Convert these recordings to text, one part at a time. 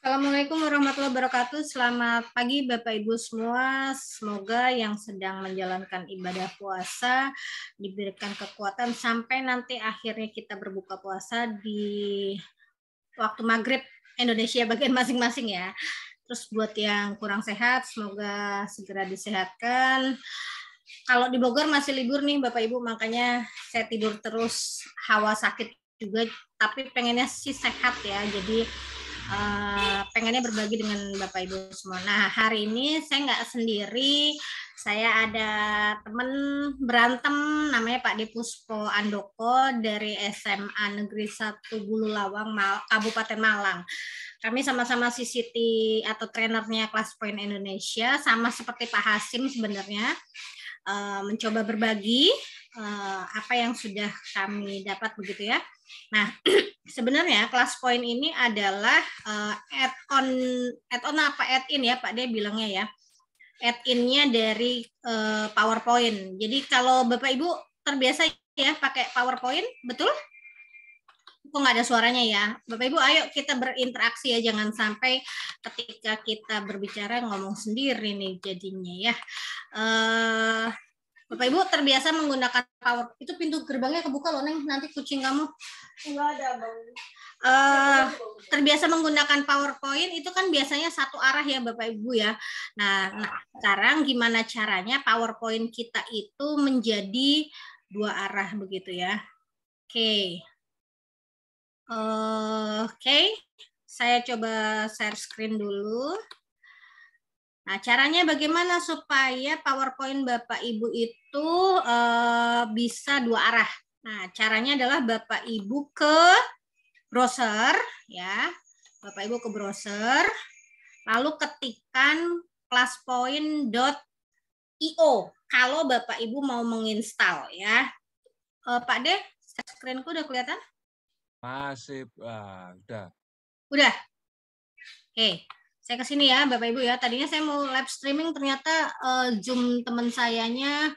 Assalamualaikum warahmatullahi wabarakatuh. Selamat pagi Bapak Ibu semua. Semoga yang sedang menjalankan ibadah puasa diberikan kekuatan sampai nanti akhirnya kita berbuka puasa di waktu maghrib Indonesia bagian masing-masing ya. Terus buat yang kurang sehat, semoga segera disehatkan. Kalau di Bogor masih libur nih Bapak Ibu, makanya saya tidur terus hawa sakit juga, tapi pengennya sih sehat ya. Jadi uh, pengennya berbagi dengan Bapak Ibu semua. Nah hari ini saya nggak sendiri, saya ada teman berantem namanya Pak Depuspo Andoko dari SMA Negeri 1 Bululawang Mal Kabupaten Malang. Kami sama-sama CCT atau trenernya kelas Point Indonesia sama seperti Pak Hasim sebenarnya uh, mencoba berbagi Eh, apa yang sudah kami dapat begitu ya. Nah, sebenarnya kelas poin ini adalah eh, add on add on apa add in ya Pak dia bilangnya ya. Add innya dari eh, PowerPoint. Jadi kalau Bapak Ibu terbiasa ya pakai PowerPoint, betul? kok nggak ada suaranya ya Bapak Ibu ayo kita berinteraksi ya jangan sampai ketika kita berbicara ngomong sendiri nih jadinya ya uh, Bapak Ibu terbiasa menggunakan power. Itu pintu gerbangnya kebuka loh, Neng. Nanti kucing kamu. Enggak ada, Bang. Uh, terbiasa menggunakan PowerPoint itu kan biasanya satu arah ya Bapak Ibu ya. Nah, nah sekarang gimana caranya PowerPoint kita itu menjadi dua arah begitu ya. Oke. Okay. Uh, eh, Oke, okay. saya coba share screen dulu. Nah, caranya bagaimana supaya PowerPoint Bapak Ibu itu eh, bisa dua arah. Nah, caranya adalah Bapak Ibu ke browser ya. Bapak Ibu ke browser lalu ketikkan classpoint.io kalau Bapak Ibu mau menginstal ya. Eh, Pak De, screenku udah kelihatan? Masih, uh, udah. Udah. Oke. Okay saya ke sini ya Bapak Ibu ya. Tadinya saya mau live streaming ternyata uh, Zoom teman sayanya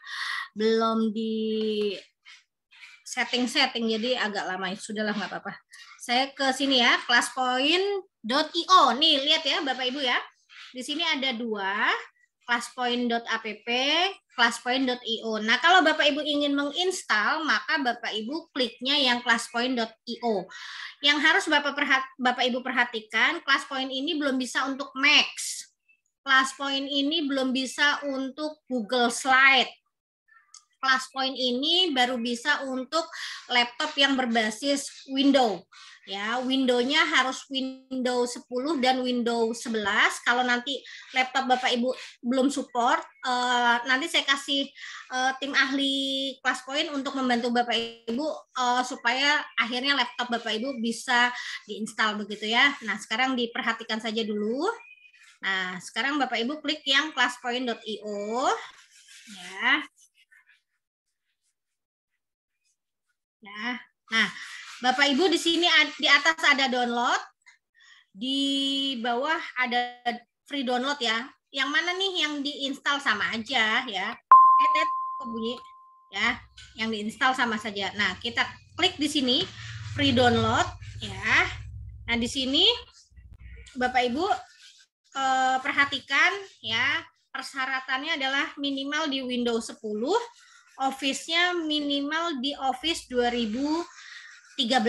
belum di setting-setting jadi agak lama. Sudahlah nggak apa-apa. Saya ke sini ya classpoint.io. Nih lihat ya Bapak Ibu ya. Di sini ada dua classpoint.app classpoint.io. Nah, kalau Bapak Ibu ingin menginstal, maka Bapak Ibu kliknya yang classpoint.io. Yang harus Bapak perhat Bapak Ibu perhatikan, classpoint ini belum bisa untuk Max. Classpoint ini belum bisa untuk Google Slide. Classpoint ini baru bisa untuk laptop yang berbasis Windows ya windownya harus Windows 10 dan Windows 11 kalau nanti laptop bapak ibu belum support uh, nanti saya kasih uh, tim ahli kelas poin untuk membantu bapak ibu uh, supaya akhirnya laptop bapak ibu bisa diinstal begitu ya nah sekarang diperhatikan saja dulu nah sekarang bapak ibu klik yang classpoint.io ya ya nah, nah Bapak Ibu di sini di atas ada download, di bawah ada free download ya. Yang mana nih yang diinstal sama aja ya. Etet bunyi ya. Yang diinstal sama saja. Nah, kita klik di sini free download ya. Nah, di sini Bapak Ibu eh, perhatikan ya, persyaratannya adalah minimal di Windows 10, Office-nya minimal di Office 2000 13.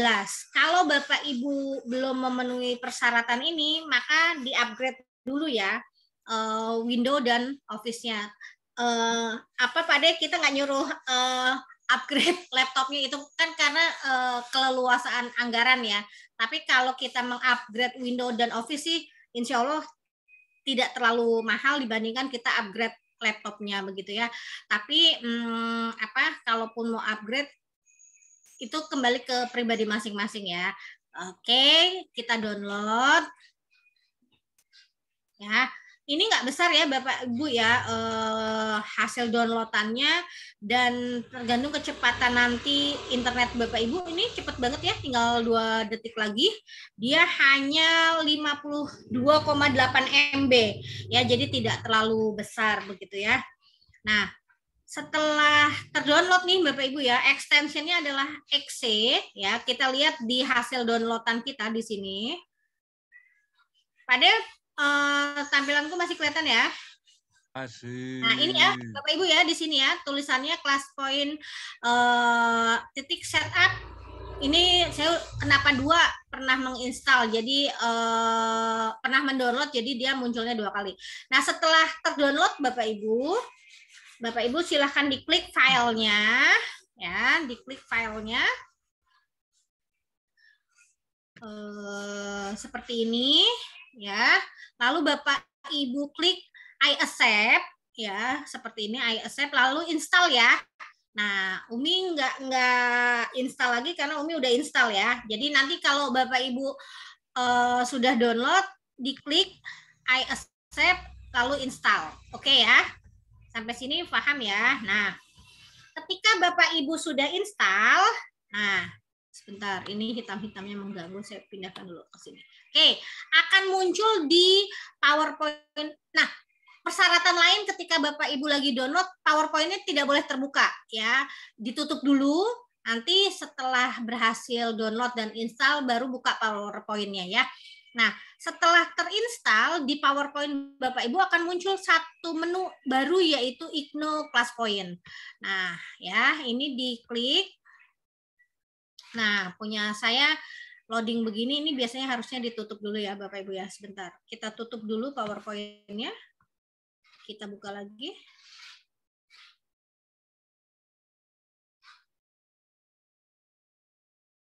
Kalau Bapak Ibu belum memenuhi persyaratan ini, maka di-upgrade dulu ya uh, window dan office-nya. Uh, apa pada kita nggak nyuruh uh, upgrade laptopnya itu kan karena uh, keleluasaan anggaran ya. Tapi kalau kita mengupgrade window dan office sih, insya Allah tidak terlalu mahal dibandingkan kita upgrade laptopnya begitu ya. Tapi hmm, apa kalaupun mau upgrade itu kembali ke pribadi masing-masing ya. Oke, kita download. Ya, ini nggak besar ya Bapak Ibu ya eh, hasil downloadannya dan tergantung kecepatan nanti internet Bapak Ibu ini cepat banget ya tinggal dua detik lagi dia hanya 52,8 MB ya jadi tidak terlalu besar begitu ya. Nah, setelah terdownload nih Bapak Ibu ya, extensionnya adalah exe ya. Kita lihat di hasil downloadan kita di sini. Pada eh, tampilanku masih kelihatan ya. Asik. Nah ini ya Bapak Ibu ya di sini ya tulisannya class point eh, titik setup. Ini saya kenapa dua pernah menginstal jadi eh, pernah mendownload jadi dia munculnya dua kali. Nah setelah terdownload Bapak Ibu Bapak Ibu silahkan diklik filenya, ya, diklik filenya. e, seperti ini, ya. Lalu Bapak Ibu klik I accept, ya, seperti ini I accept. Lalu install ya. Nah, Umi nggak nggak install lagi karena Umi udah install ya. Jadi nanti kalau Bapak Ibu e, sudah download, diklik I accept lalu install. Oke okay ya. Sampai sini paham ya. Nah, ketika Bapak Ibu sudah install, nah sebentar, ini hitam-hitamnya mengganggu, saya pindahkan dulu ke sini. Oke, akan muncul di PowerPoint. Nah, persyaratan lain ketika Bapak Ibu lagi download, PowerPoint-nya tidak boleh terbuka ya. Ditutup dulu, nanti setelah berhasil download dan install baru buka PowerPoint-nya ya. Nah, setelah terinstall di PowerPoint Bapak Ibu akan muncul satu menu baru yaitu Igno Point. Nah, ya, ini diklik. Nah, punya saya loading begini ini biasanya harusnya ditutup dulu ya Bapak Ibu ya sebentar. Kita tutup dulu PowerPoint-nya. Kita buka lagi.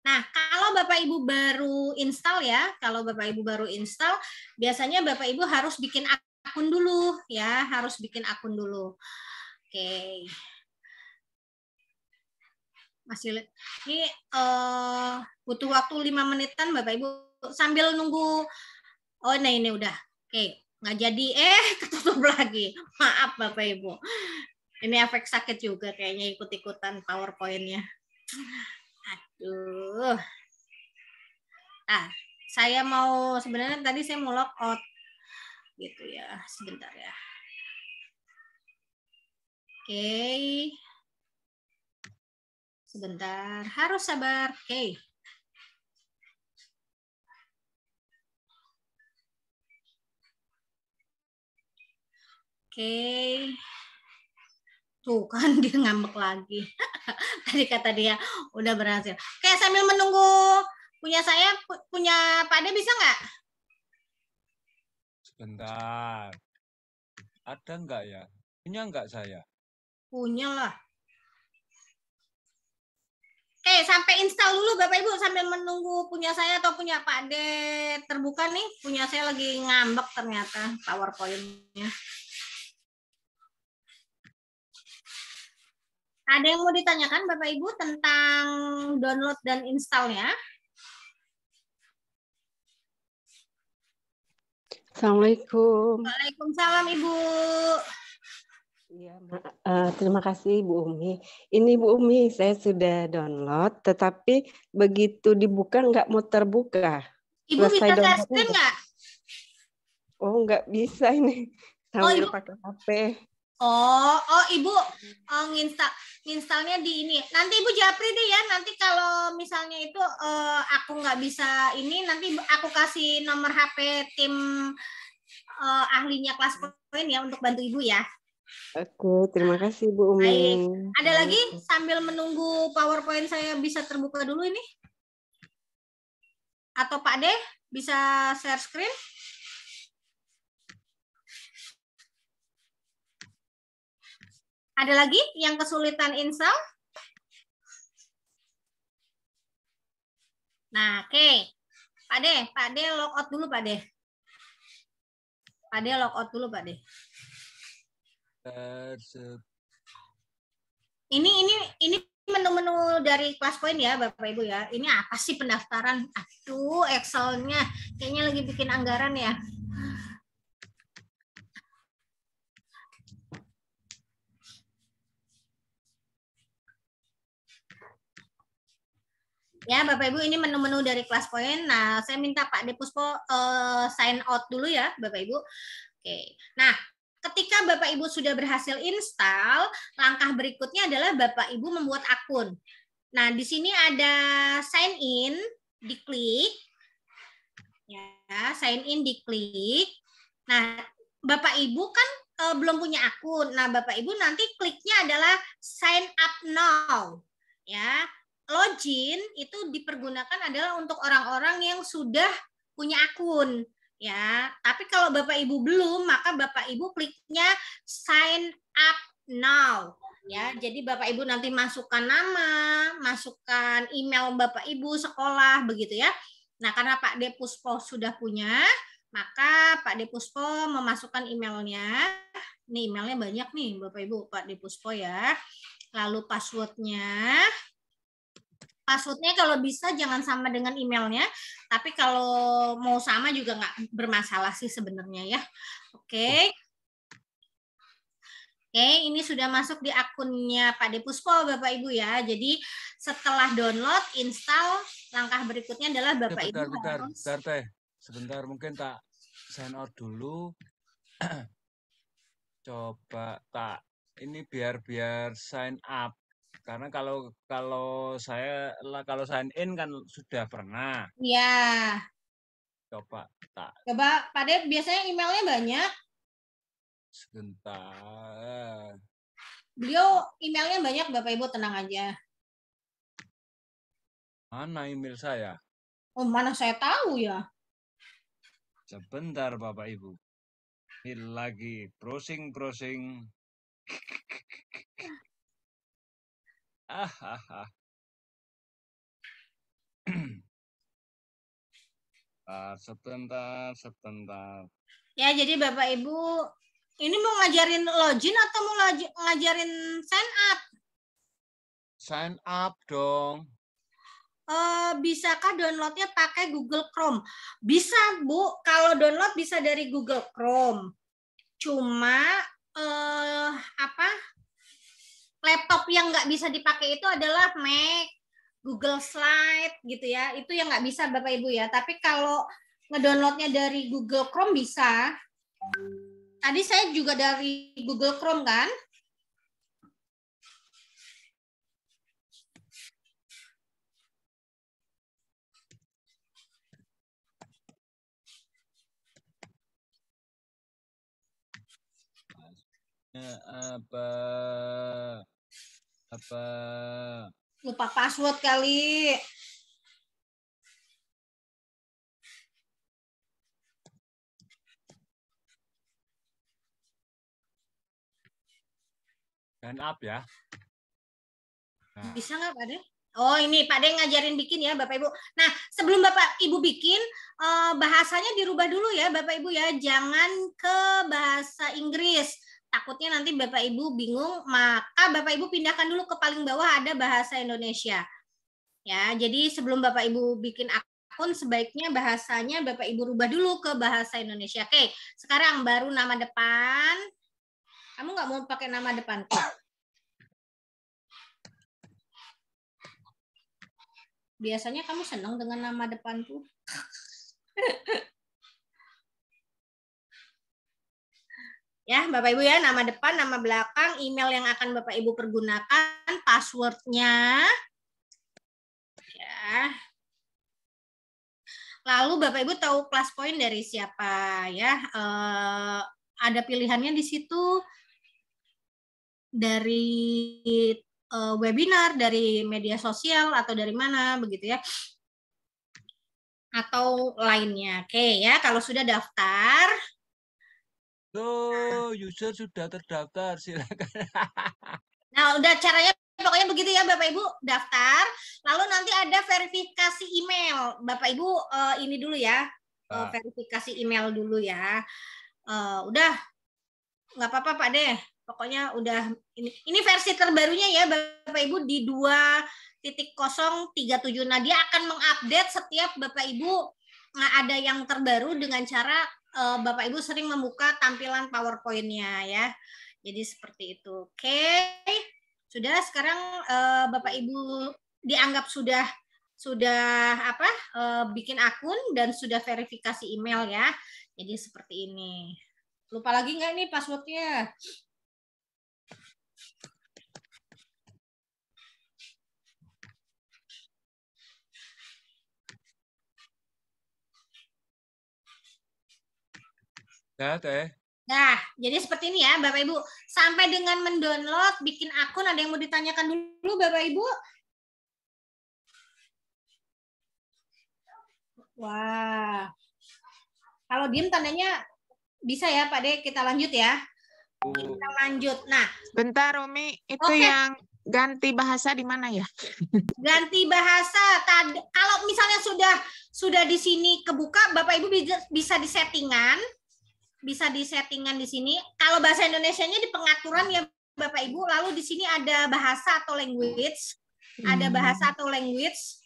Nah, kalau Bapak Ibu baru install ya, kalau Bapak Ibu baru install, biasanya Bapak Ibu harus bikin akun dulu ya, harus bikin akun dulu. Oke. Masih Masih ini uh, butuh waktu lima menitan Bapak Ibu sambil nunggu Oh, nah ini udah. Oke, nggak jadi eh ketutup lagi. Maaf Bapak Ibu. Ini efek sakit juga kayaknya ikut-ikutan PowerPoint-nya. Aduh. Nah, saya mau sebenarnya tadi saya mau log out gitu ya. Sebentar ya. Oke. Okay. Sebentar, harus sabar. Oke. Okay. Oke. Okay tuh kan dia ngambek lagi tadi kata dia udah berhasil kayak sambil menunggu punya saya punya Pak Ade bisa nggak sebentar ada nggak ya punya nggak saya punya lah Oke, sampai install dulu Bapak Ibu sambil menunggu punya saya atau punya Pak Ade terbuka nih. Punya saya lagi ngambek ternyata PowerPoint-nya. Ada yang mau ditanyakan Bapak Ibu tentang download dan installnya? Assalamualaikum. Waalaikumsalam Ibu. Ya, uh, terima kasih Bu Umi. Ini Bu Umi, saya sudah download, tetapi begitu dibuka nggak mau terbuka. Ibu Selesai bisa download screen nggak? Oh, nggak bisa ini. Oh, Sambil oh, ibu. pakai HP. Oh, oh Ibu oh, nginstal installnya di ini. Nanti Ibu Japri deh ya. Nanti kalau misalnya itu uh, aku nggak bisa ini, nanti aku kasih nomor HP tim uh, ahlinya kelas poin ya untuk bantu Ibu ya. Oke, terima kasih Bu Umi. Baik. Ada lagi sambil menunggu PowerPoint saya bisa terbuka dulu ini? Atau Pak Deh bisa share screen? Ada lagi yang kesulitan insel? Nah, oke. Okay. Pak De, Pak De lock out dulu Pak De. Pak De lock out dulu Pak De. Eh, ini ini ini menu-menu dari kelas poin ya Bapak Ibu ya. Ini apa sih pendaftaran? Aduh, Excelnya kayaknya lagi bikin anggaran ya. Ya, Bapak Ibu, ini menu-menu dari kelas poin. Nah, saya minta Pak Depuspo uh, eh, sign out dulu ya, Bapak Ibu. Oke. Nah, ketika Bapak Ibu sudah berhasil install, langkah berikutnya adalah Bapak Ibu membuat akun. Nah, di sini ada sign in, diklik. Ya, sign in diklik. Nah, Bapak Ibu kan e, belum punya akun. Nah, Bapak Ibu nanti kliknya adalah sign up now. Ya, login itu dipergunakan adalah untuk orang-orang yang sudah punya akun ya. Tapi kalau Bapak Ibu belum, maka Bapak Ibu kliknya sign up now ya. Jadi Bapak Ibu nanti masukkan nama, masukkan email Bapak Ibu sekolah begitu ya. Nah, karena Pak Depuspo sudah punya, maka Pak Depuspo memasukkan emailnya. Nih emailnya banyak nih Bapak Ibu Pak Depuspo ya. Lalu passwordnya passwordnya kalau bisa jangan sama dengan emailnya tapi kalau mau sama juga nggak bermasalah sih sebenarnya ya oke okay. Oh. Oke, okay, ini sudah masuk di akunnya Pak Depuspo, Bapak Ibu ya. Jadi setelah download, install, langkah berikutnya adalah ya, Bapak Ibu bentar, harus. Bentar, teh. Sebentar, mungkin tak sign out dulu. Coba tak ini biar biar sign up karena kalau kalau saya kalau sign in kan sudah pernah. Iya. Coba tak. Coba Pak biasanya emailnya banyak. Sebentar. Beliau emailnya banyak Bapak Ibu tenang aja. Mana email saya? Oh, mana saya tahu ya. Sebentar Bapak Ibu. Ini lagi browsing browsing. Ah, ah, ah. ah, Sebentar, sebentar, Ya, jadi Bapak Ibu, ini mau ngajarin login atau mau ngajarin sign up? Sign up dong. Uh, bisakah downloadnya pakai Google Chrome? Bisa, Bu. Kalau download bisa dari Google Chrome. Cuma uh, apa? laptop yang nggak bisa dipakai itu adalah Mac, Google Slide gitu ya. Itu yang nggak bisa Bapak Ibu ya. Tapi kalau ngedownloadnya dari Google Chrome bisa. Tadi saya juga dari Google Chrome kan. apa apa lupa password kali Dan up ya nah. bisa nggak pak oh ini pak de ngajarin bikin ya bapak ibu nah sebelum bapak ibu bikin eh, bahasanya dirubah dulu ya bapak ibu ya jangan ke bahasa Inggris takutnya nanti Bapak Ibu bingung, maka Bapak Ibu pindahkan dulu ke paling bawah ada bahasa Indonesia. Ya, jadi sebelum Bapak Ibu bikin akun sebaiknya bahasanya Bapak Ibu rubah dulu ke bahasa Indonesia. Oke, sekarang baru nama depan. Kamu nggak mau pakai nama depan kok. Biasanya kamu senang dengan nama depan tuh. Ya, Bapak Ibu ya, nama depan, nama belakang, email yang akan Bapak Ibu pergunakan, passwordnya. Ya. Lalu Bapak Ibu tahu kelas poin dari siapa ya? Eh, ada pilihannya di situ dari eh, webinar, dari media sosial atau dari mana begitu ya atau lainnya. Oke ya, kalau sudah daftar, Oh, user sudah terdaftar, silakan. nah, udah caranya pokoknya begitu ya Bapak Ibu, daftar. Lalu nanti ada verifikasi email. Bapak Ibu eh, ini dulu ya. Uh, verifikasi email dulu ya. Eh, udah nggak apa-apa Pak deh. Pokoknya udah ini ini versi terbarunya ya Bapak Ibu di dua titik kosong 2.037. Nah, dia akan mengupdate setiap Bapak Ibu nah, ada yang terbaru dengan cara uh, Bapak Ibu sering membuka tampilan PowerPoint-nya ya. Jadi seperti itu. Oke. Okay. Sudah sekarang uh, Bapak Ibu dianggap sudah sudah apa? Uh, bikin akun dan sudah verifikasi email ya. Jadi seperti ini. Lupa lagi nggak nih passwordnya? Nah, teh. Nah, jadi seperti ini ya, Bapak Ibu. Sampai dengan mendownload, bikin akun, ada yang mau ditanyakan dulu, Bapak Ibu? Wah. Kalau diem tandanya bisa ya, Pak De. Kita lanjut ya. Kita lanjut. Nah, bentar Umi, itu okay. yang ganti bahasa di mana ya? ganti bahasa. kalau misalnya sudah sudah di sini kebuka, Bapak Ibu bisa di settingan bisa disettingan di sini. Kalau bahasa Indonesia-nya di pengaturan ya Bapak Ibu, lalu di sini ada bahasa atau language, hmm. ada bahasa atau language.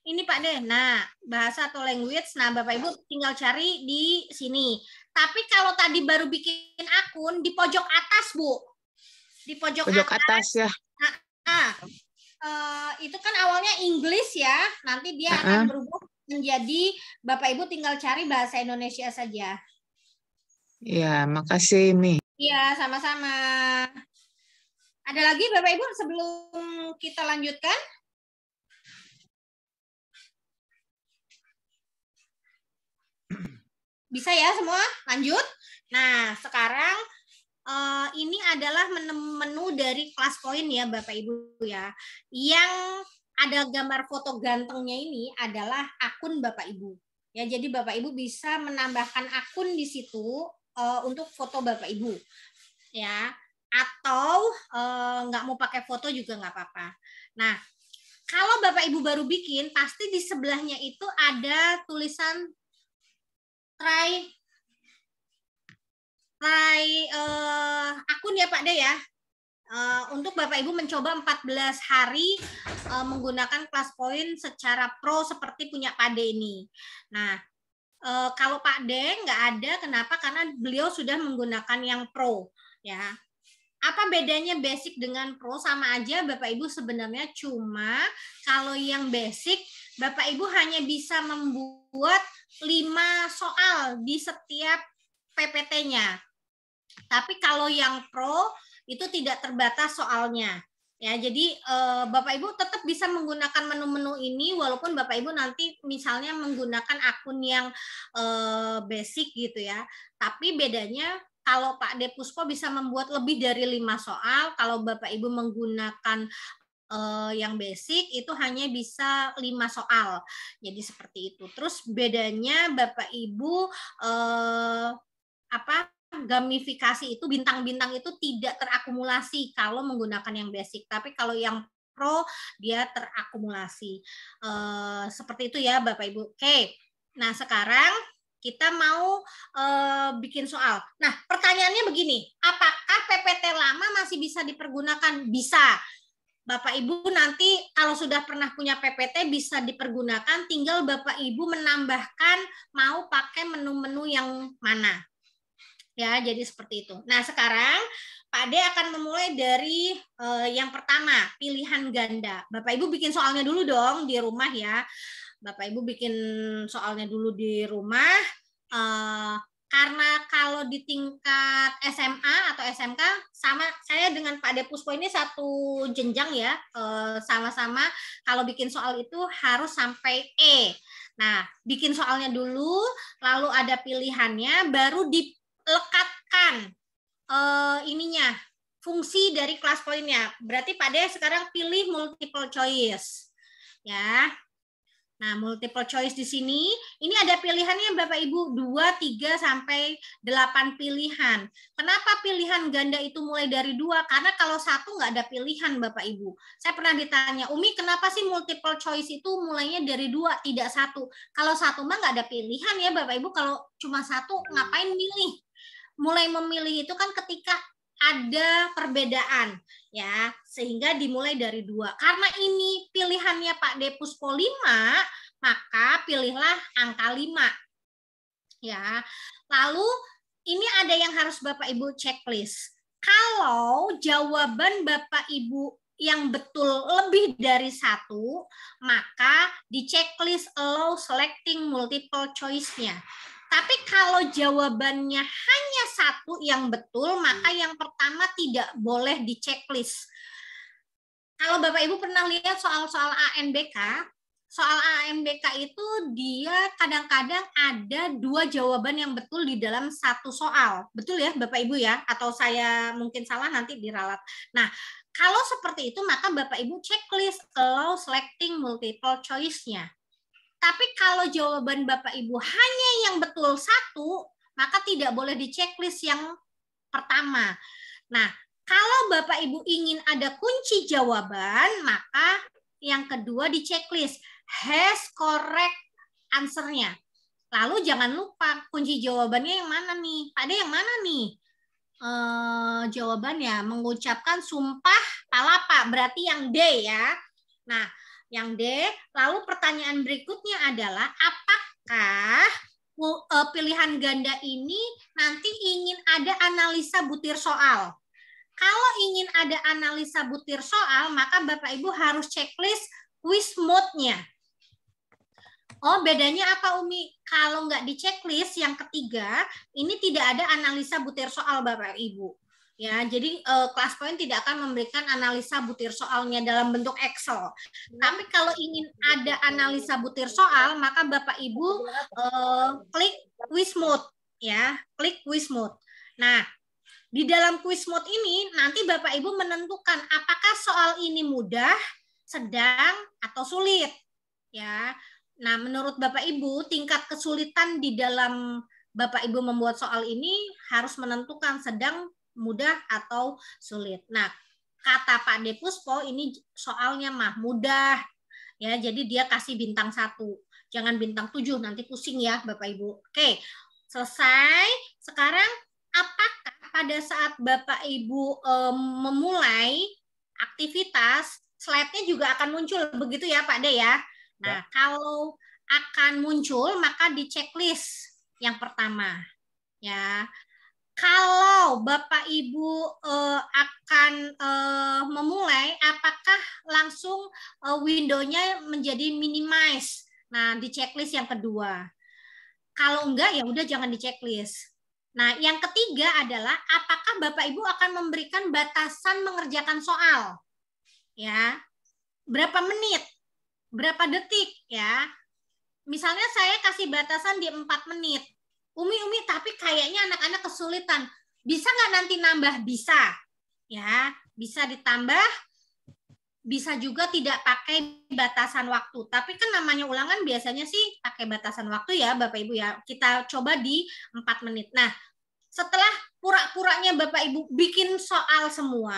Ini Pak deh nah bahasa atau language, nah Bapak Ibu tinggal cari di sini. Tapi kalau tadi baru bikin akun di pojok atas Bu, di pojok, pojok atas, atas ya. Nah, nah, uh, itu kan awalnya Inggris ya, nanti dia uh -huh. akan berubah menjadi Bapak Ibu tinggal cari bahasa Indonesia saja. Iya, makasih Mi. Iya, sama-sama. Ada lagi Bapak Ibu sebelum kita lanjutkan? Bisa ya semua? Lanjut. Nah, sekarang eh, ini adalah menu, dari kelas koin ya Bapak Ibu ya. Yang ada gambar foto gantengnya ini adalah akun Bapak Ibu. Ya, jadi Bapak Ibu bisa menambahkan akun di situ uh, untuk foto bapak ibu ya atau eh, nggak uh, mau pakai foto juga nggak apa-apa. Nah kalau bapak ibu baru bikin pasti di sebelahnya itu ada tulisan try try uh, akun ya Pak De ya. Uh, untuk Bapak Ibu mencoba 14 hari uh, menggunakan kelas poin secara pro seperti punya Pak ini. Nah, Uh, kalau Pak Deng nggak ada, kenapa? Karena beliau sudah menggunakan yang pro, ya. Apa bedanya basic dengan pro sama aja, Bapak Ibu sebenarnya cuma kalau yang basic Bapak Ibu hanya bisa membuat lima soal di setiap PPT-nya. Tapi kalau yang pro itu tidak terbatas soalnya. Ya, jadi eh, Bapak Ibu tetap bisa menggunakan menu-menu ini walaupun Bapak Ibu nanti misalnya menggunakan akun yang eh, basic gitu ya. Tapi bedanya kalau Pak Depuspo bisa membuat lebih dari lima soal, kalau Bapak Ibu menggunakan eh, yang basic itu hanya bisa lima soal. Jadi seperti itu. Terus bedanya Bapak Ibu eh, apa gamifikasi itu bintang-bintang itu tidak terakumulasi kalau menggunakan yang basic, tapi kalau yang pro dia terakumulasi. Uh, seperti itu ya Bapak Ibu. Oke. Okay. Nah, sekarang kita mau uh, bikin soal. Nah, pertanyaannya begini, apakah PPT lama masih bisa dipergunakan? Bisa. Bapak Ibu nanti kalau sudah pernah punya PPT bisa dipergunakan, tinggal Bapak Ibu menambahkan mau pakai menu-menu yang mana ya jadi seperti itu. Nah sekarang Pak Ade akan memulai dari uh, yang pertama pilihan ganda. Bapak Ibu bikin soalnya dulu dong di rumah ya. Bapak Ibu bikin soalnya dulu di rumah. Uh, karena kalau di tingkat SMA atau SMK sama saya dengan Pak Depuspo ini satu jenjang ya eh, sama-sama kalau bikin soal itu harus sampai E. Nah, bikin soalnya dulu lalu ada pilihannya baru di lekatkan uh, ininya fungsi dari kelas poinnya. Berarti Pak sekarang pilih multiple choice. Ya. Nah, multiple choice di sini, ini ada pilihannya Bapak Ibu 2, 3 sampai 8 pilihan. Kenapa pilihan ganda itu mulai dari dua? Karena kalau satu nggak ada pilihan Bapak Ibu. Saya pernah ditanya, Umi kenapa sih multiple choice itu mulainya dari dua, tidak satu? Kalau satu mah nggak ada pilihan ya Bapak Ibu, kalau cuma satu ngapain milih? mulai memilih itu kan ketika ada perbedaan ya sehingga dimulai dari dua karena ini pilihannya Pak Depus Polima maka pilihlah angka 5 ya lalu ini ada yang harus Bapak Ibu checklist kalau jawaban Bapak Ibu yang betul lebih dari satu, maka di checklist allow selecting multiple choice-nya. Tapi kalau jawabannya hanya satu yang betul, maka hmm. yang pertama tidak boleh di Kalau Bapak Ibu pernah lihat soal-soal ANBK, soal ANBK itu dia kadang-kadang ada dua jawaban yang betul di dalam satu soal. Betul ya Bapak Ibu ya? Atau saya mungkin salah nanti diralat. Nah, kalau seperti itu maka Bapak Ibu checklist kalau selecting multiple choice-nya. Tapi kalau jawaban Bapak Ibu hanya yang betul satu, maka tidak boleh diceklist yang pertama. Nah, kalau Bapak Ibu ingin ada kunci jawaban, maka yang kedua diceklist, checklist has correct answernya. Lalu jangan lupa kunci jawabannya yang mana nih? Pada yang mana nih? E, jawabannya mengucapkan sumpah palapa berarti yang D ya. Nah, yang D. Lalu pertanyaan berikutnya adalah apakah e, pilihan ganda ini nanti ingin ada analisa butir soal? Kalau ingin ada analisa butir soal, maka Bapak Ibu harus checklist quiz mode-nya. Oh, bedanya apa Umi? Kalau nggak di checklist yang ketiga, ini tidak ada analisa butir soal Bapak Ibu. Ya, jadi uh, eh, kelas poin tidak akan memberikan analisa butir soalnya dalam bentuk Excel. Tapi kalau ingin ada analisa butir soal, maka Bapak Ibu uh, klik quiz mode ya, klik quiz mode. Nah, di dalam quiz mode ini nanti Bapak Ibu menentukan apakah soal ini mudah, sedang atau sulit. Ya. Nah, menurut Bapak Ibu tingkat kesulitan di dalam Bapak Ibu membuat soal ini harus menentukan sedang mudah atau sulit. Nah, kata Pak Depuspo ini soalnya mah mudah. Ya, jadi dia kasih bintang satu. Jangan bintang tujuh, nanti pusing ya Bapak Ibu. Oke, selesai. Sekarang apakah pada saat Bapak Ibu e, memulai aktivitas, slide-nya juga akan muncul begitu ya Pak De ya? Nah, ya. kalau akan muncul maka di checklist yang pertama ya kalau Bapak Ibu uh, akan uh, memulai, apakah langsung uh, window-nya menjadi minimize? Nah, di checklist yang kedua. Kalau enggak, ya udah jangan di checklist. Nah, yang ketiga adalah apakah Bapak Ibu akan memberikan batasan mengerjakan soal? Ya. Berapa menit? Berapa detik, ya? Misalnya saya kasih batasan di empat menit Umi Umi tapi kayaknya anak-anak kesulitan. Bisa nggak nanti nambah? Bisa. Ya, bisa ditambah bisa juga tidak pakai batasan waktu. Tapi kan namanya ulangan biasanya sih pakai batasan waktu ya Bapak Ibu ya. Kita coba di 4 menit. Nah, setelah pura-puranya Bapak Ibu bikin soal semua,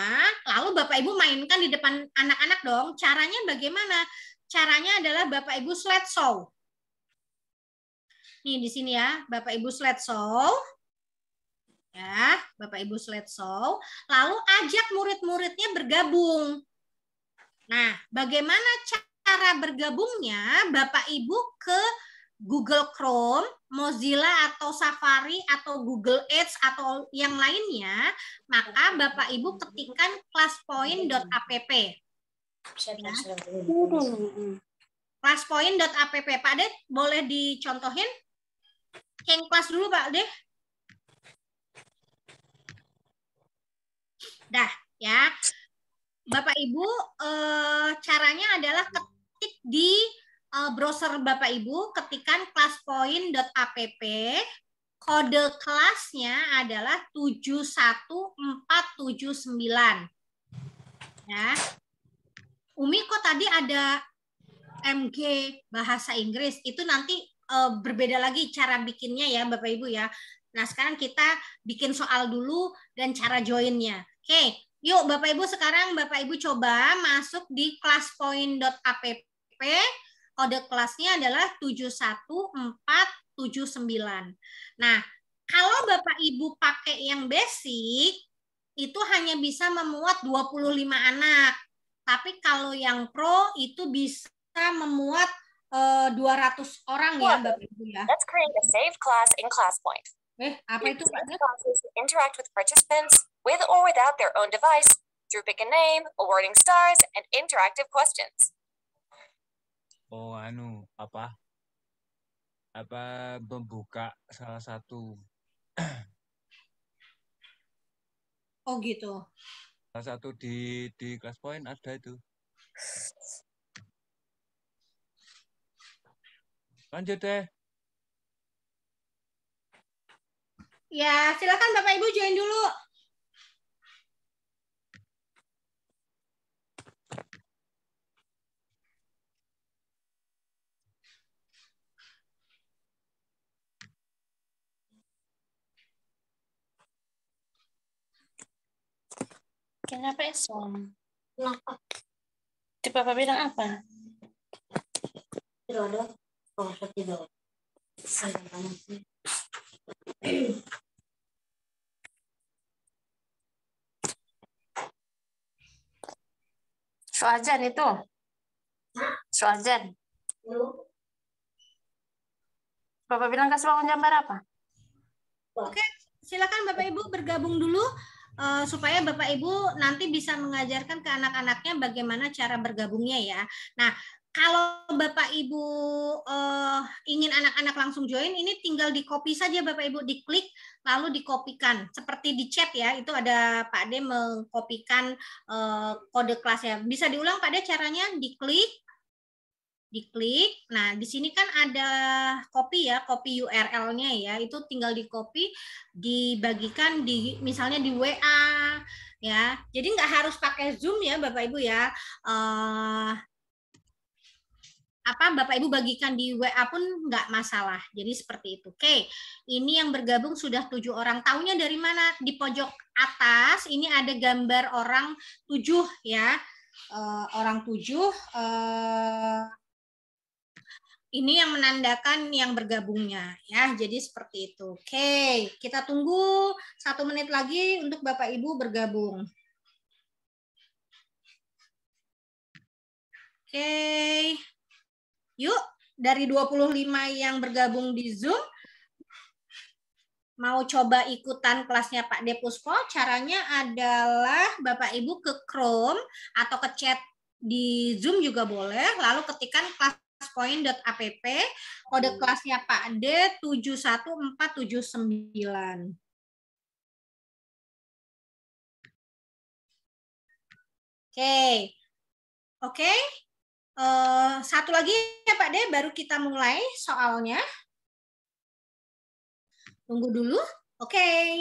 lalu Bapak Ibu mainkan di depan anak-anak dong. Caranya bagaimana? Caranya adalah Bapak Ibu slide show. Nih di sini ya, Bapak Ibu Sletso. Ya, Bapak Ibu Sletso. Lalu ajak murid-muridnya bergabung. Nah, bagaimana cara bergabungnya Bapak Ibu ke Google Chrome, Mozilla atau Safari atau Google Ads atau yang lainnya, maka Bapak Ibu ketikkan classpoint.app. Ya. Classpoint.app. Pak Ded boleh dicontohin? Hand kelas dulu Pak deh. Dah ya. Bapak Ibu eh, caranya adalah ketik di eh, browser Bapak Ibu ketikan classpoint.app kode kelasnya adalah 71479. Ya. Umi kok tadi ada MG bahasa Inggris itu nanti uh, berbeda lagi cara bikinnya ya Bapak Ibu ya. Nah sekarang kita bikin soal dulu dan cara joinnya. Oke, okay. yuk Bapak Ibu sekarang Bapak Ibu coba masuk di classpoint.app. Kode kelasnya adalah 71479. Nah, kalau Bapak Ibu pakai yang basic, itu hanya bisa memuat 25 anak. Tapi kalau yang pro itu bisa memuat uh, eh, 200 orang yeah. ya Bapak Ibu ya. Let's create a save class in ClassPoint. Eh, apa Use itu? interact with participants with or without their own device through pick a name, awarding stars, and interactive questions. Oh, anu, apa? Apa membuka salah satu Oh gitu. Salah satu di di class point ada itu. Lanjut deh. Ya, silakan Bapak Ibu join dulu. Kenapa Som? Ya? Kenapa? tiba Bapak bilang apa? Tidak Oh, tidak. Sayang banget sih. Soajan itu. Soajan. Bapak bilang kasih bangun jam berapa? Oke, silakan Bapak Ibu bergabung dulu uh, supaya Bapak Ibu nanti bisa mengajarkan ke anak-anaknya bagaimana cara bergabungnya ya. Nah, kalau Bapak Ibu uh, ingin anak-anak langsung join, ini tinggal di copy saja Bapak Ibu diklik lalu dikopikan seperti di chat ya itu ada Pak D mengkopikan uh, eh, kode kelasnya. Bisa diulang Pak D caranya diklik, diklik. Nah di sini kan ada copy ya, copy URL-nya ya itu tinggal di copy, dibagikan di misalnya di WA ya. Jadi nggak harus pakai Zoom ya Bapak Ibu ya. Uh, apa Bapak Ibu bagikan di WA pun nggak masalah. Jadi seperti itu. Oke, ini yang bergabung sudah tujuh orang. Tahunya dari mana? Di pojok atas ini ada gambar orang tujuh ya, uh, orang tujuh. Uh, ini yang menandakan yang bergabungnya ya. Jadi seperti itu. Oke, kita tunggu satu menit lagi untuk Bapak Ibu bergabung. Oke. Yuk, dari 25 yang bergabung di Zoom, mau coba ikutan kelasnya Pak Depuspo, caranya adalah Bapak Ibu ke Chrome atau ke chat di Zoom juga boleh, lalu ketikkan kelas poin.app kode hmm. kelasnya Pak D 71479. Oke. Okay. Oke, okay. Eh, satu lagi ya Pak De, baru kita mulai soalnya. Tunggu dulu. Oke, okay.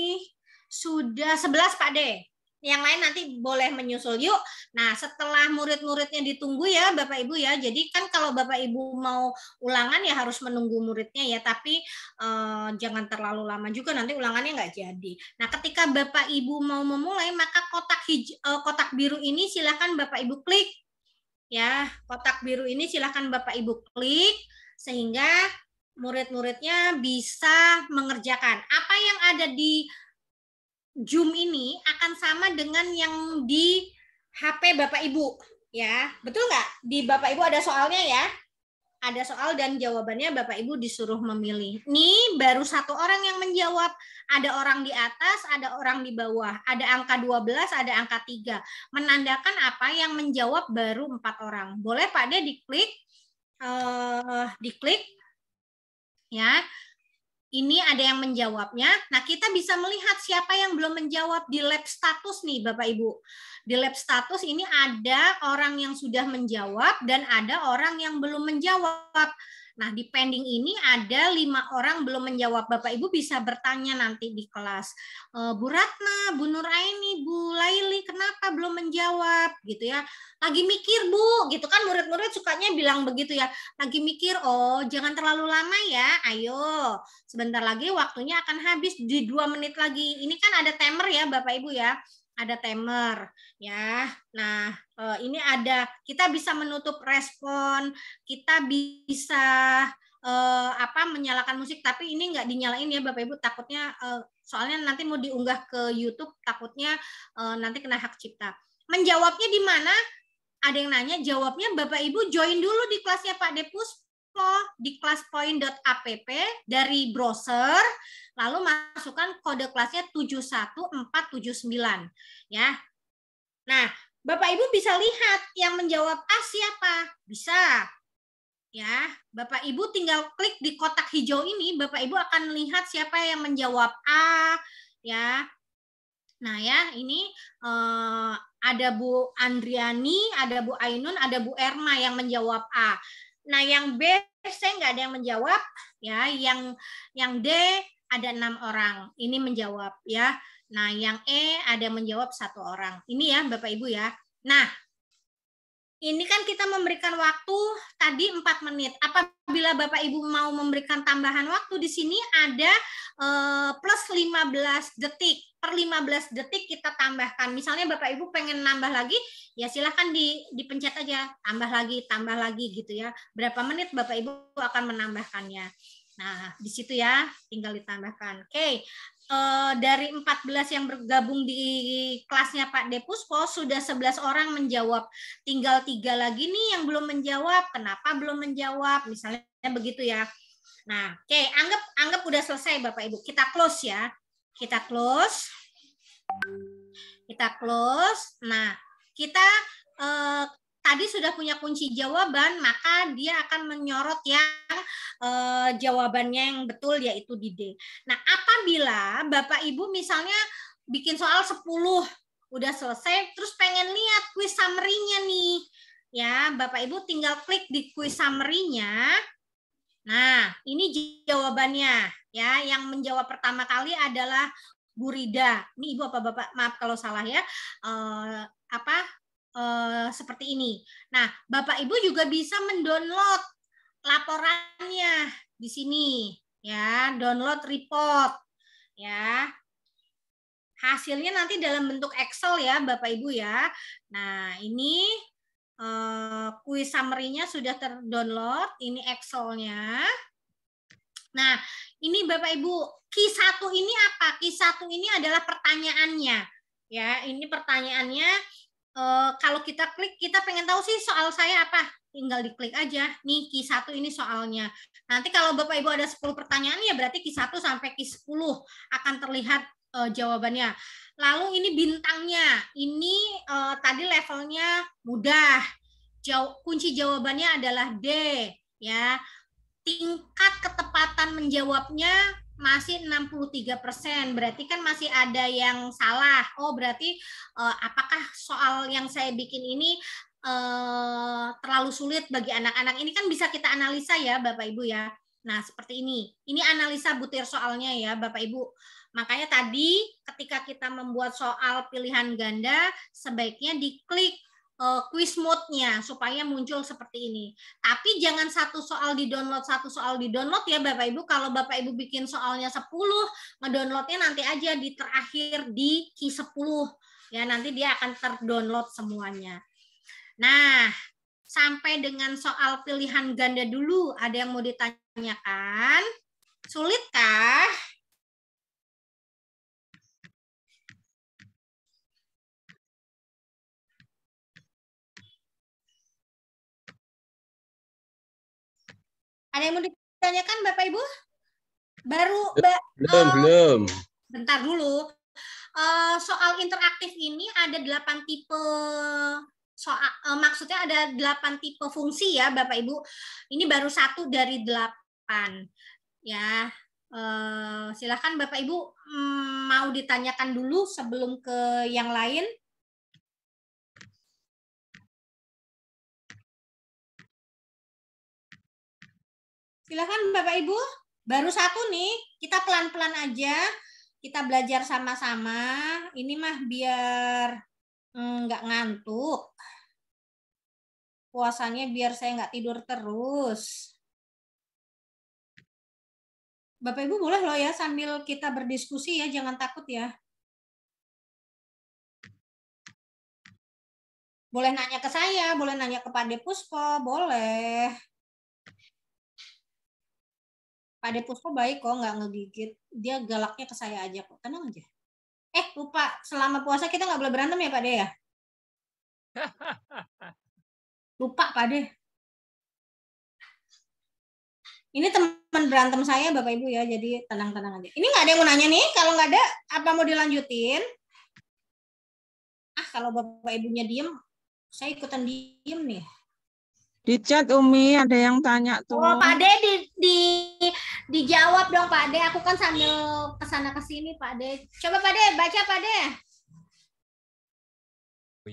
sudah 11 Pak De. Yang lain nanti boleh menyusul yuk. Nah, setelah murid-muridnya ditunggu ya Bapak Ibu ya. Jadi kan kalau Bapak Ibu mau ulangan ya harus menunggu muridnya ya. Tapi eh, jangan terlalu lama juga nanti ulangannya nggak jadi. Nah, ketika Bapak Ibu mau memulai maka kotak hijau, eh, kotak biru ini silahkan Bapak Ibu klik Ya, kotak biru ini silahkan Bapak Ibu klik sehingga murid-muridnya bisa mengerjakan. Apa yang ada di Zoom ini akan sama dengan yang di HP Bapak Ibu, ya. Betul nggak? Di Bapak Ibu ada soalnya ya ada soal dan jawabannya Bapak Ibu disuruh memilih. Nih baru satu orang yang menjawab. Ada orang di atas, ada orang di bawah. Ada angka 12, ada angka 3. Menandakan apa yang menjawab baru empat orang. Boleh Pak De diklik. Uh, diklik. Ya ini ada yang menjawabnya. Nah, kita bisa melihat siapa yang belum menjawab di lab status nih, Bapak Ibu. Di lab status ini ada orang yang sudah menjawab dan ada orang yang belum menjawab. Nah, di pending ini ada lima orang belum menjawab. Bapak Ibu bisa bertanya nanti di kelas. Eh, Bu Ratna, Bu Nuraini, Bu Laili, kenapa belum menjawab? Gitu ya. Lagi mikir, Bu. Gitu kan murid-murid sukanya bilang begitu ya. Lagi mikir, oh jangan terlalu lama ya. Ayo, sebentar lagi waktunya akan habis di dua menit lagi. Ini kan ada timer ya Bapak Ibu ya ada timer ya. Nah, eh, ini ada kita bisa menutup respon, kita bisa eh, apa menyalakan musik tapi ini nggak dinyalain ya Bapak Ibu takutnya eh, soalnya nanti mau diunggah ke YouTube takutnya nanti kena hak cipta. Menjawabnya di mana? Ada yang nanya, jawabnya Bapak Ibu join dulu di kelasnya Pak Depus lo di classpoint.app dari browser, lalu masukkan kode kelasnya 71479 ya. Nah, Bapak Ibu bisa lihat yang menjawab A siapa? Bisa. Ya, Bapak Ibu tinggal klik di kotak hijau ini, Bapak Ibu akan lihat siapa yang menjawab A ya. Nah ya, ini eh, ada Bu Andriani, ada Bu Ainun, ada Bu Erna yang menjawab A. Nah, yang B saya nggak ada yang menjawab, ya. Yang yang D ada enam orang. Ini menjawab, ya. Nah, yang E ada menjawab satu orang. Ini ya, Bapak Ibu ya. Nah, ini kan kita memberikan waktu tadi empat menit. Apabila Bapak Ibu mau memberikan tambahan waktu di sini ada eh, plus 15 detik per 15 detik kita tambahkan. Misalnya Bapak Ibu pengen nambah lagi, ya silahkan di, dipencet aja, tambah lagi, tambah lagi gitu ya. Berapa menit Bapak Ibu akan menambahkannya. Nah, di situ ya, tinggal ditambahkan. Oke, okay. Eh, empat dari 14 yang bergabung di kelasnya Pak Depuspo, sudah 11 orang menjawab. Tinggal tiga lagi nih yang belum menjawab. Kenapa belum menjawab? Misalnya begitu ya. Nah, oke, okay. anggap anggap udah selesai Bapak Ibu. Kita close ya. Kita close. Kita close. Nah, kita eh, tadi sudah punya kunci jawaban, maka dia akan menyorot yang eh, jawabannya yang betul yaitu di D. Nah, apabila Bapak Ibu misalnya bikin soal 10 udah selesai terus pengen lihat quiz summary-nya nih. Ya, Bapak Ibu tinggal klik di quiz summary-nya. Nah, ini jawabannya. Ya, yang menjawab pertama kali adalah Bu Rida. Ini Ibu apa Bapak? Maaf kalau salah ya. Uh, apa uh, seperti ini. Nah, Bapak Ibu juga bisa mendownload laporannya di sini ya, download report ya. Hasilnya nanti dalam bentuk Excel ya, Bapak Ibu ya. Nah, ini eh, kuis summary-nya sudah terdownload, ini Excel-nya. Nah, ini Bapak Ibu, Q1 ini apa? Q1 ini adalah pertanyaannya. Ya, ini pertanyaannya e, kalau kita klik kita pengen tahu sih soal saya apa? Tinggal diklik aja. Nih Q1 ini soalnya. Nanti kalau Bapak Ibu ada 10 pertanyaan ya berarti q 1 sampai q 10 akan terlihat e, jawabannya. Lalu ini bintangnya. Ini e, tadi levelnya mudah. Jau, kunci jawabannya adalah D ya tingkat ketepatan menjawabnya masih 63 persen. Berarti kan masih ada yang salah. Oh, berarti uh, apakah soal yang saya bikin ini uh, terlalu sulit bagi anak-anak? Ini kan bisa kita analisa ya, Bapak Ibu ya. Nah, seperti ini. Ini analisa butir soalnya ya, Bapak Ibu. Makanya tadi ketika kita membuat soal pilihan ganda, sebaiknya diklik uh, quiz mode-nya supaya muncul seperti ini. Tapi jangan satu soal di-download, satu soal di-download ya Bapak Ibu. Kalau Bapak Ibu bikin soalnya 10, ngedownloadnya nanti aja di terakhir di q 10. Ya, nanti dia akan terdownload semuanya. Nah, sampai dengan soal pilihan ganda dulu ada yang mau ditanyakan? Sulitkah? Ada yang mau ditanyakan Bapak Ibu? Baru ba belum, uh, belum. Bentar dulu. Uh, soal interaktif ini ada delapan tipe soal uh, maksudnya ada delapan tipe fungsi ya Bapak Ibu. Ini baru satu dari delapan. Ya. Uh, silahkan Bapak Ibu mm, mau ditanyakan dulu sebelum ke yang lain. silakan Bapak Ibu, baru satu nih, kita pelan-pelan aja, kita belajar sama-sama. Ini mah biar mm, nggak mm, ngantuk. Puasanya biar saya nggak tidur terus. Bapak Ibu boleh loh ya sambil kita berdiskusi ya, jangan takut ya. Boleh nanya ke saya, boleh nanya ke Pak Depusko, boleh. Pak Depusko baik kok, nggak ngegigit. Dia galaknya ke saya aja kok. Tenang aja. Eh, lupa. Selama puasa kita nggak boleh berantem ya, Pak De ya? Lupa, Pak De. Ini teman berantem saya, Bapak Ibu ya, jadi tenang-tenang aja. Ini nggak ada yang mau nanya nih, kalau nggak ada, apa mau dilanjutin? Ah, kalau Bapak Ibunya diem, saya ikutan diem nih. Di chat Umi ada yang tanya tuh. Oh, Pak De di, di Dijawab dong Pak De, aku kan sambil kesana kesini Pak De. Coba Pak De, baca Pak De. Oh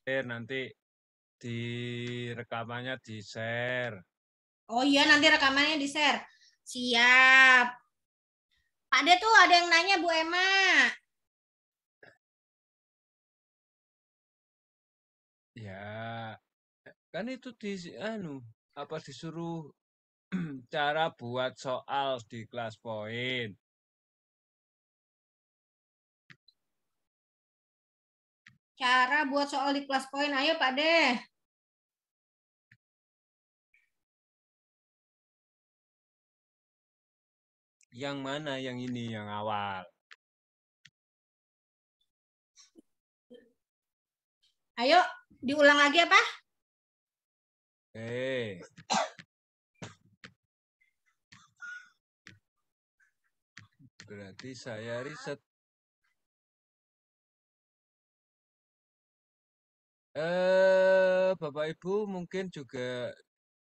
iya, nanti di rekamannya di share. Oh iya, nanti rekamannya di share. Siap. Pak De tuh ada yang nanya Bu Emma. Ya, kan itu di anu apa disuruh Cara buat soal di kelas poin. Cara buat soal di kelas poin. Ayo Pak De. Yang mana? Yang ini, yang awal. Ayo, diulang lagi apa? Oke. Eh. Okay. Berarti saya riset. Eh, Bapak Ibu mungkin juga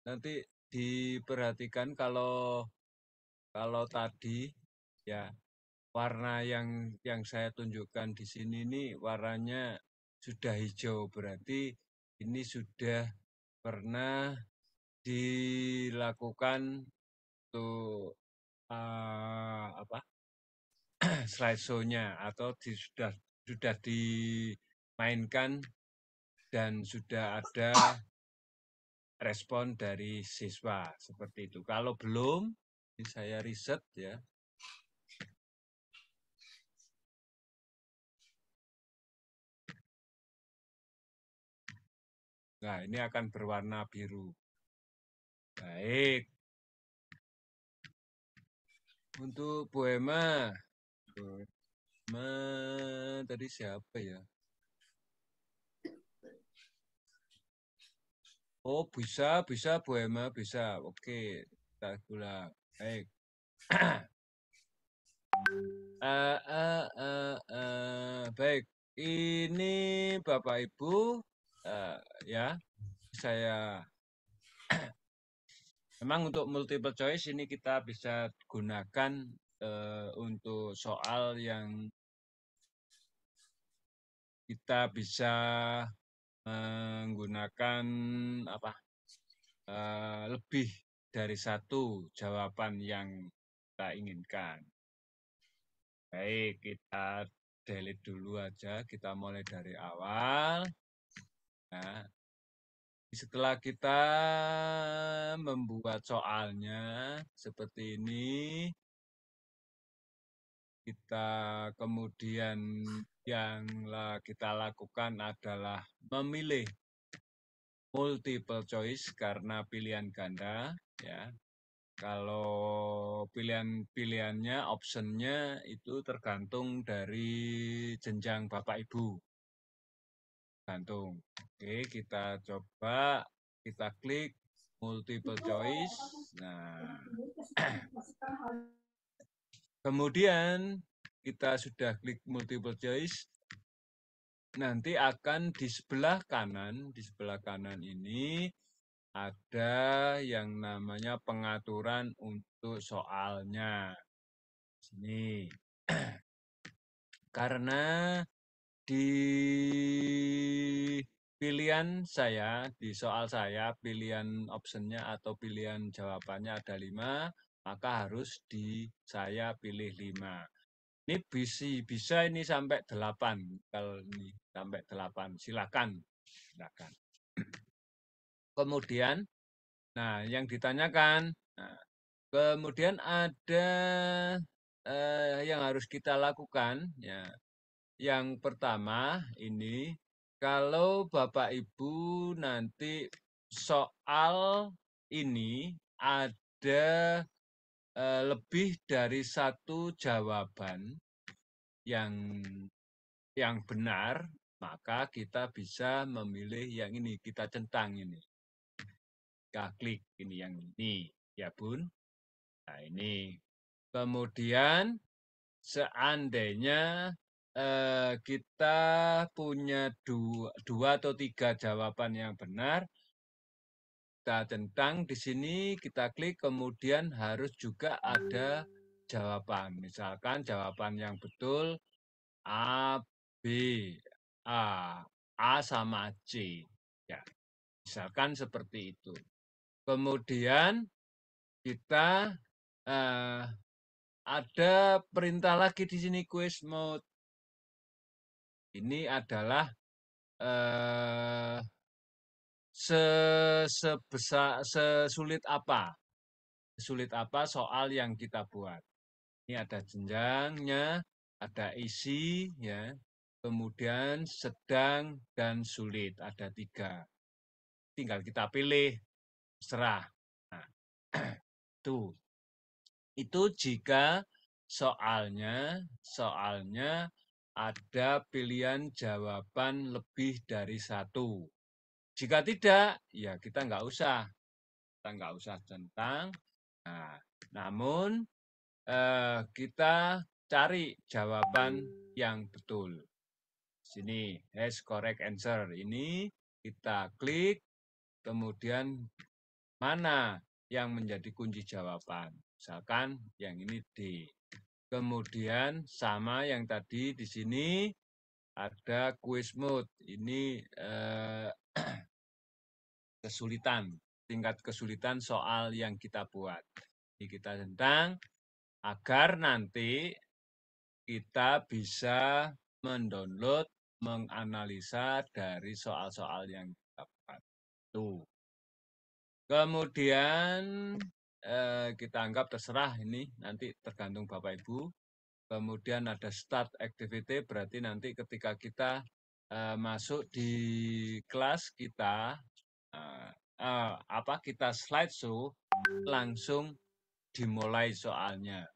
nanti diperhatikan kalau kalau tadi ya warna yang yang saya tunjukkan di sini ini warnanya sudah hijau berarti ini sudah pernah dilakukan untuk uh, apa slideshow-nya atau di, sudah sudah dimainkan dan sudah ada respon dari siswa seperti itu. Kalau belum, ini saya riset ya. Nah, ini akan berwarna biru. Baik. Untuk Emma, Gitu. Ma, tadi siapa ya? Oh, bisa, bisa, Bu Emma, bisa. Oke, tak gula. Baik. Eh, eh, eh, baik, ini Bapak Ibu, uh, ya, saya memang untuk multiple choice ini kita bisa gunakan uh, untuk soal yang kita bisa menggunakan apa uh, lebih dari satu jawaban yang kita inginkan. Baik, kita delete dulu aja. Kita mulai dari awal. Nah, setelah kita membuat soalnya seperti ini, kita kemudian yang kita lakukan adalah memilih multiple choice karena pilihan ganda ya kalau pilihan-pilihannya optionnya itu tergantung dari jenjang bapak ibu Gantung. oke kita coba kita klik multiple choice nah Kemudian kita sudah klik multiple choice. Nanti akan di sebelah kanan, di sebelah kanan ini ada yang namanya pengaturan untuk soalnya. Sini. Karena di pilihan saya, di soal saya, pilihan optionnya atau pilihan jawabannya ada lima maka harus di saya pilih 5. Ini bisa bisa ini sampai 8. Kalau ini sampai 8, silakan. Silakan. Kemudian, nah yang ditanyakan, nah, kemudian ada eh, yang harus kita lakukan. Ya. Yang pertama ini, kalau Bapak Ibu nanti soal ini ada Eh, lebih dari satu jawaban yang yang benar, maka kita bisa memilih yang ini, kita centang ini. Kita klik ini yang ini, ya Bun. Nah, ini. Kemudian seandainya eh, kita punya dua, dua atau tiga jawaban yang benar, kita tentang di sini kita klik kemudian harus juga ada jawaban. Misalkan jawaban yang betul A B A A sama C ya. Misalkan seperti itu. Kemudian kita eh, ada perintah lagi di sini quiz mode. Ini adalah eh, se sebesar sesulit apa sulit apa soal yang kita buat ini ada jenjangnya ada isi ya kemudian sedang dan sulit ada tiga tinggal kita pilih serah nah, itu jika soalnya soalnya ada pilihan jawaban lebih dari satu jika tidak, ya kita nggak usah. Kita nggak usah centang. Nah, namun eh, kita cari jawaban yang betul. Sini, has correct answer. Ini kita klik, kemudian mana yang menjadi kunci jawaban. Misalkan yang ini D. Kemudian sama yang tadi di sini ada quiz mode. Ini eh, kesulitan, tingkat kesulitan soal yang kita buat. Ini kita tentang agar nanti kita bisa mendownload, menganalisa dari soal-soal yang kita buat. Tuh. Kemudian eh, kita anggap terserah ini nanti tergantung Bapak Ibu. Kemudian ada start activity berarti nanti ketika kita eh, masuk di kelas kita uh, uh, apa kita slideshow langsung dimulai soalnya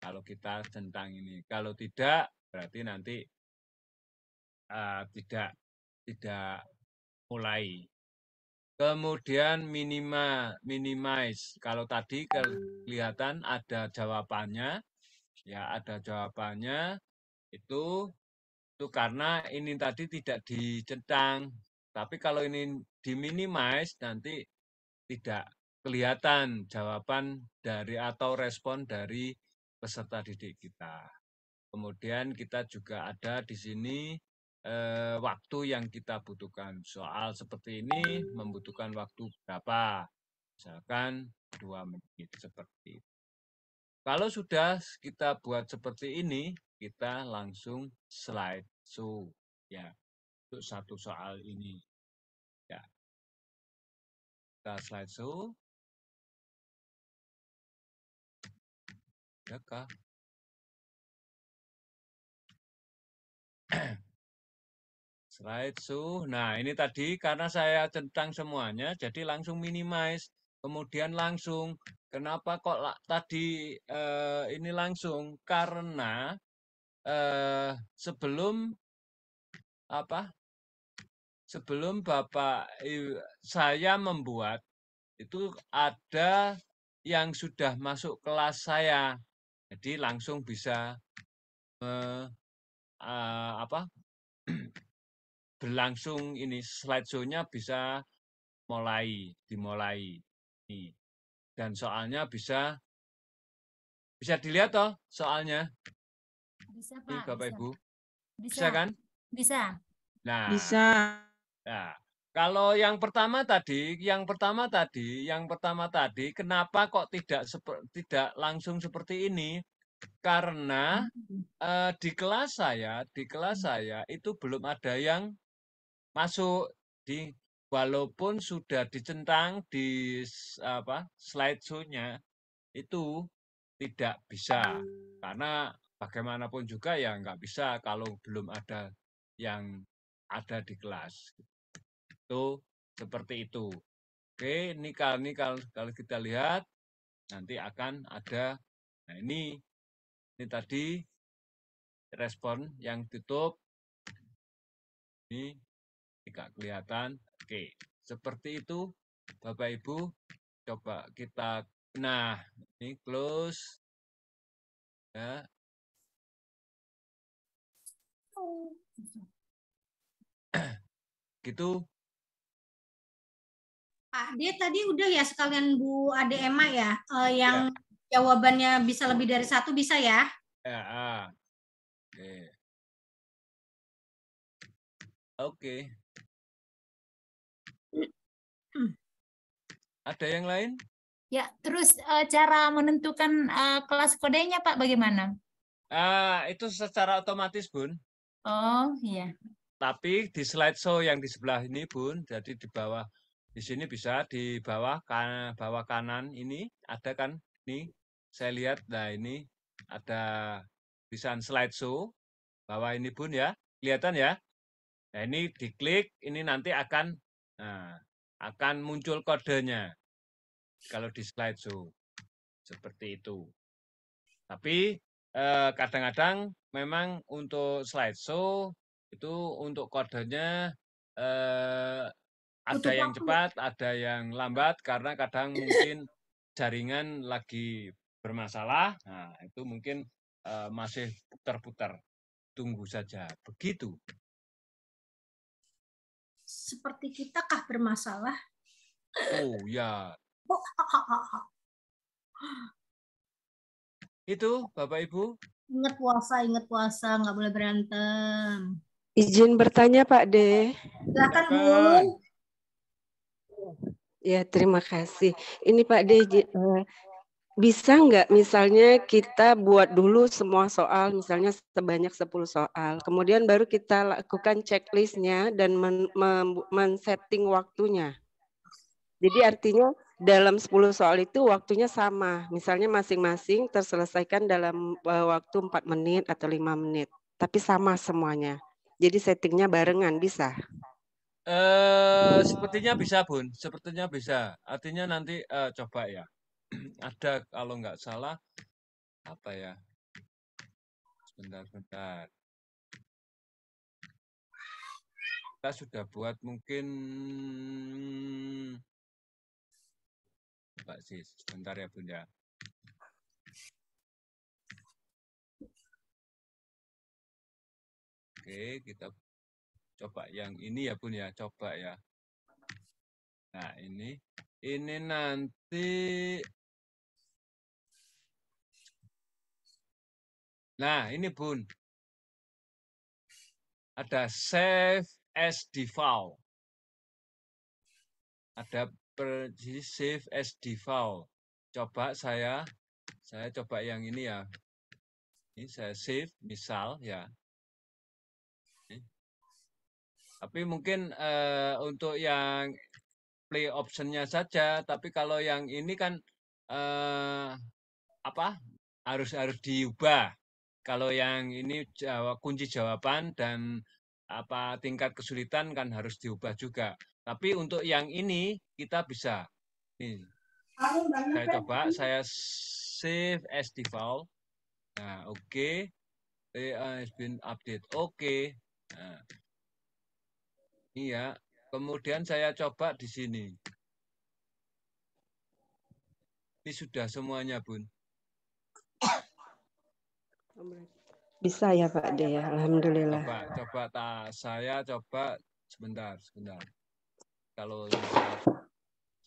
kalau kita tentang ini kalau tidak berarti nanti uh, tidak tidak mulai kemudian minima minimize kalau tadi kelihatan ada jawabannya ya ada jawabannya itu itu karena ini tadi tidak dicentang tapi kalau ini diminimais nanti tidak kelihatan jawaban dari atau respon dari peserta didik kita. Kemudian kita juga ada di sini eh, waktu yang kita butuhkan. Soal seperti ini membutuhkan waktu berapa? Misalkan dua menit seperti itu. Kalau sudah kita buat seperti ini, kita langsung slide show ya untuk satu soal ini slide ya kak slide show. Nah, ini tadi karena saya centang semuanya, jadi langsung minimize. Kemudian langsung, kenapa kok tadi eh, ini langsung? Karena eh, sebelum apa sebelum Bapak saya membuat itu ada yang sudah masuk kelas saya. Jadi langsung bisa uh, apa? berlangsung ini slide show nya bisa mulai, dimulai. ini Dan soalnya bisa bisa dilihat toh soalnya. Bisa Pak. Ini Bapak bisa. Ibu. Bisa. bisa kan? Bisa. Nah. Bisa. Nah, kalau yang pertama tadi, yang pertama tadi, yang pertama tadi, kenapa kok tidak tidak langsung seperti ini? Karena hmm. eh, di kelas saya, di kelas hmm. saya itu belum ada yang masuk di walaupun sudah dicentang di apa slide show-nya itu tidak bisa karena bagaimanapun juga ya nggak bisa kalau belum ada yang ada di kelas. Itu seperti itu. Oke, Nikal, nikal, ini kalau kita lihat nanti akan ada nah ini ini tadi respon yang tutup ini tidak kelihatan. Oke, seperti itu Bapak Ibu. Coba kita nah ini close ya. Oh. Gitu Pak ah, Ade tadi udah ya sekalian Bu Ade Emma ya uh, yang ya. jawabannya bisa lebih dari satu bisa ya? Ya. Ah. Oke. Okay. okay. Ada yang lain? Ya, terus uh, cara menentukan uh, kelas kodenya Pak bagaimana? ah itu secara otomatis Bun. Oh iya. Tapi di slide show yang di sebelah ini Bun, jadi di bawah di sini bisa di bawah kan bawah kanan ini ada kan ini saya lihat nah ini ada bisa slide show bawah ini pun ya kelihatan ya. Nah ini diklik ini nanti akan nah, akan muncul kodenya kalau di slide show seperti itu. Tapi eh, kadang-kadang eh, memang untuk slide show itu untuk kodenya eh, ada yang cepat, ada yang lambat karena kadang mungkin jaringan lagi bermasalah. Nah, itu mungkin uh, masih putar-putar. Tunggu saja. Begitu. Seperti kita kah bermasalah? Oh ya. Itu Bapak Ibu. Ingat puasa, ingat puasa, nggak boleh berantem. Izin bertanya Pak de. Silakan Bu. Ya, terima kasih. Ini Pak D, eh, bisa nggak misalnya kita buat dulu semua soal, misalnya sebanyak 10 soal, kemudian baru kita lakukan checklistnya dan men, men, men setting waktunya. Jadi artinya dalam 10 soal itu waktunya sama. Misalnya masing-masing terselesaikan dalam eh, waktu 4 menit atau 5 menit. Tapi sama semuanya. Jadi settingnya barengan, bisa? Eh, sepertinya bisa, Bun. Sepertinya bisa. Artinya nanti uh, coba ya. Ada kalau nggak salah apa ya? Sebentar, sebentar. Kita sudah buat mungkin Pak sih. sebentar ya Bunda. Ya. Oke, kita Coba yang ini ya Bun ya, coba ya. Nah, ini ini nanti Nah, ini Bun. Ada save as default. Ada per, save as default. Coba saya saya coba yang ini ya. Ini saya save misal ya. Tapi mungkin uh, untuk yang play optionnya saja. Tapi kalau yang ini kan uh, apa harus harus diubah. Kalau yang ini jawab, kunci jawaban dan apa tingkat kesulitan kan harus diubah juga. Tapi untuk yang ini kita bisa. Nih, saya coba saya save as default. Nah, oke. Okay. AI has been update. Oke. Okay. Nah, Iya, kemudian saya coba di sini. Ini sudah semuanya, Bun. Bisa ya, Pak De? ya. Alhamdulillah. Coba, coba ta, saya coba sebentar, sebentar. Kalau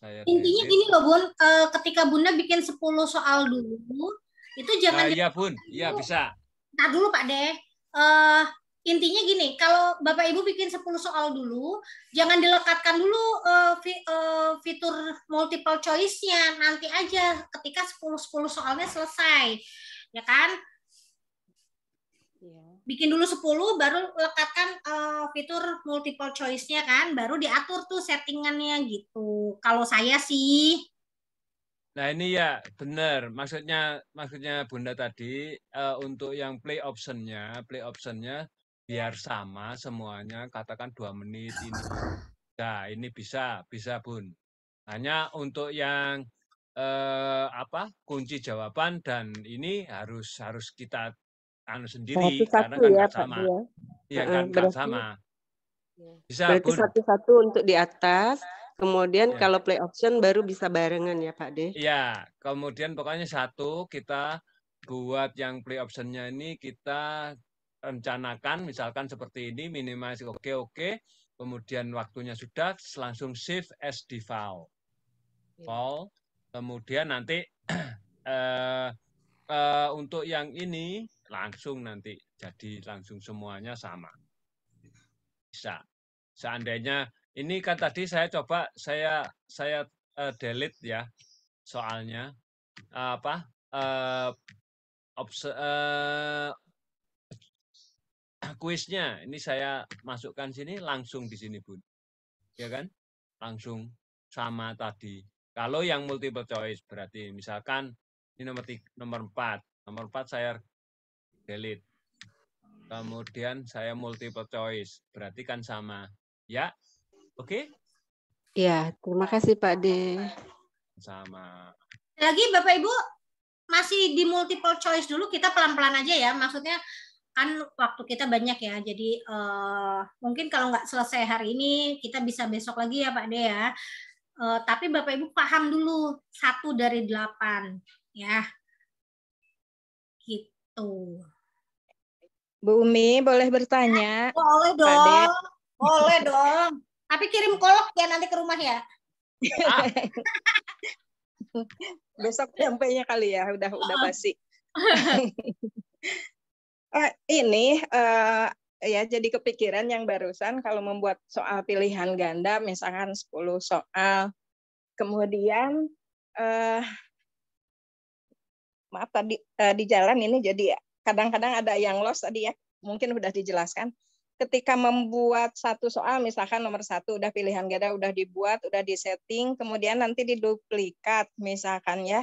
saya Intinya ini loh, Bun, e, ketika Bunda bikin 10 soal dulu, itu jangan Nah, iya, Bun. Iya, bisa. Nah, dulu Pak De. Eh intinya gini, kalau Bapak Ibu bikin 10 soal dulu, jangan dilekatkan dulu uh, fi, uh, fitur multiple choice-nya, nanti aja ketika 10 10 soalnya selesai. Ya kan? Iya. Bikin dulu 10 baru lekatkan uh, fitur multiple choice-nya kan, baru diatur tuh settingannya gitu. Kalau saya sih Nah ini ya benar, maksudnya maksudnya Bunda tadi uh, untuk yang play optionnya, play optionnya biar sama semuanya katakan dua menit ini nah ini bisa bisa bun hanya untuk yang eh, apa kunci jawaban dan ini harus harus kita anu sendiri satu karena kan ya, sama ya, ya kan berarti, sama iya. bisa berarti satu-satu untuk di atas kemudian ya. kalau play option baru bisa barengan ya Pak De ya kemudian pokoknya satu kita buat yang play optionnya ini kita rencanakan misalkan seperti ini minimize oke okay, oke okay. kemudian waktunya sudah langsung save as default default yeah. kemudian nanti uh, uh, untuk yang ini langsung nanti jadi langsung semuanya sama bisa seandainya ini kan tadi saya coba saya saya uh, delete ya soalnya uh, apa uh, kuisnya ini saya masukkan sini langsung di sini Bun. Ya kan? Langsung sama tadi. Kalau yang multiple choice berarti misalkan ini nomor tiga, nomor empat Nomor 4 saya delete. Kemudian saya multiple choice, berarti kan sama. Ya. Oke? Okay? Ya, terima kasih Pak De. Sama. Lagi Bapak Ibu masih di multiple choice dulu kita pelan-pelan aja ya. Maksudnya kan waktu kita banyak ya jadi uh, mungkin kalau nggak selesai hari ini kita bisa besok lagi ya Pak De ya uh, tapi Bapak Ibu paham dulu satu dari delapan ya gitu Bu Umi boleh bertanya eh, boleh dong Pak boleh dong tapi kirim kolok ya nanti ke rumah ya besok sampainya kali ya udah udah oh. basi Uh, ini uh, ya jadi kepikiran yang barusan kalau membuat soal pilihan ganda misalkan 10 soal kemudian uh, maaf tadi uh, di jalan ini jadi kadang-kadang ada yang lost tadi ya mungkin sudah dijelaskan ketika membuat satu soal misalkan nomor satu udah pilihan ganda udah dibuat udah disetting kemudian nanti diduplikat misalkan ya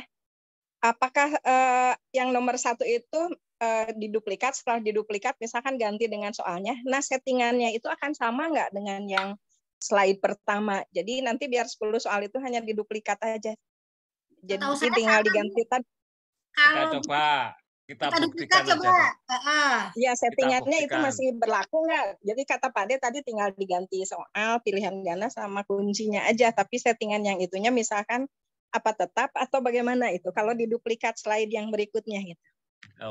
apakah eh, yang nomor satu itu uh, diduplikat setelah diduplikat misalkan ganti dengan soalnya nah settingannya itu akan sama nggak dengan yang slide pertama jadi nanti biar 10 soal itu hanya diduplikat aja jadi Tahu tinggal diganti tadi kalau coba kita, kita buktikan coba. Uh, ya settingannya itu masih berlaku nggak jadi kata Pak De tadi tinggal diganti soal pilihan ganda sama kuncinya aja tapi settingan yang itunya misalkan apa tetap atau bagaimana itu kalau diduplikat slide yang berikutnya gitu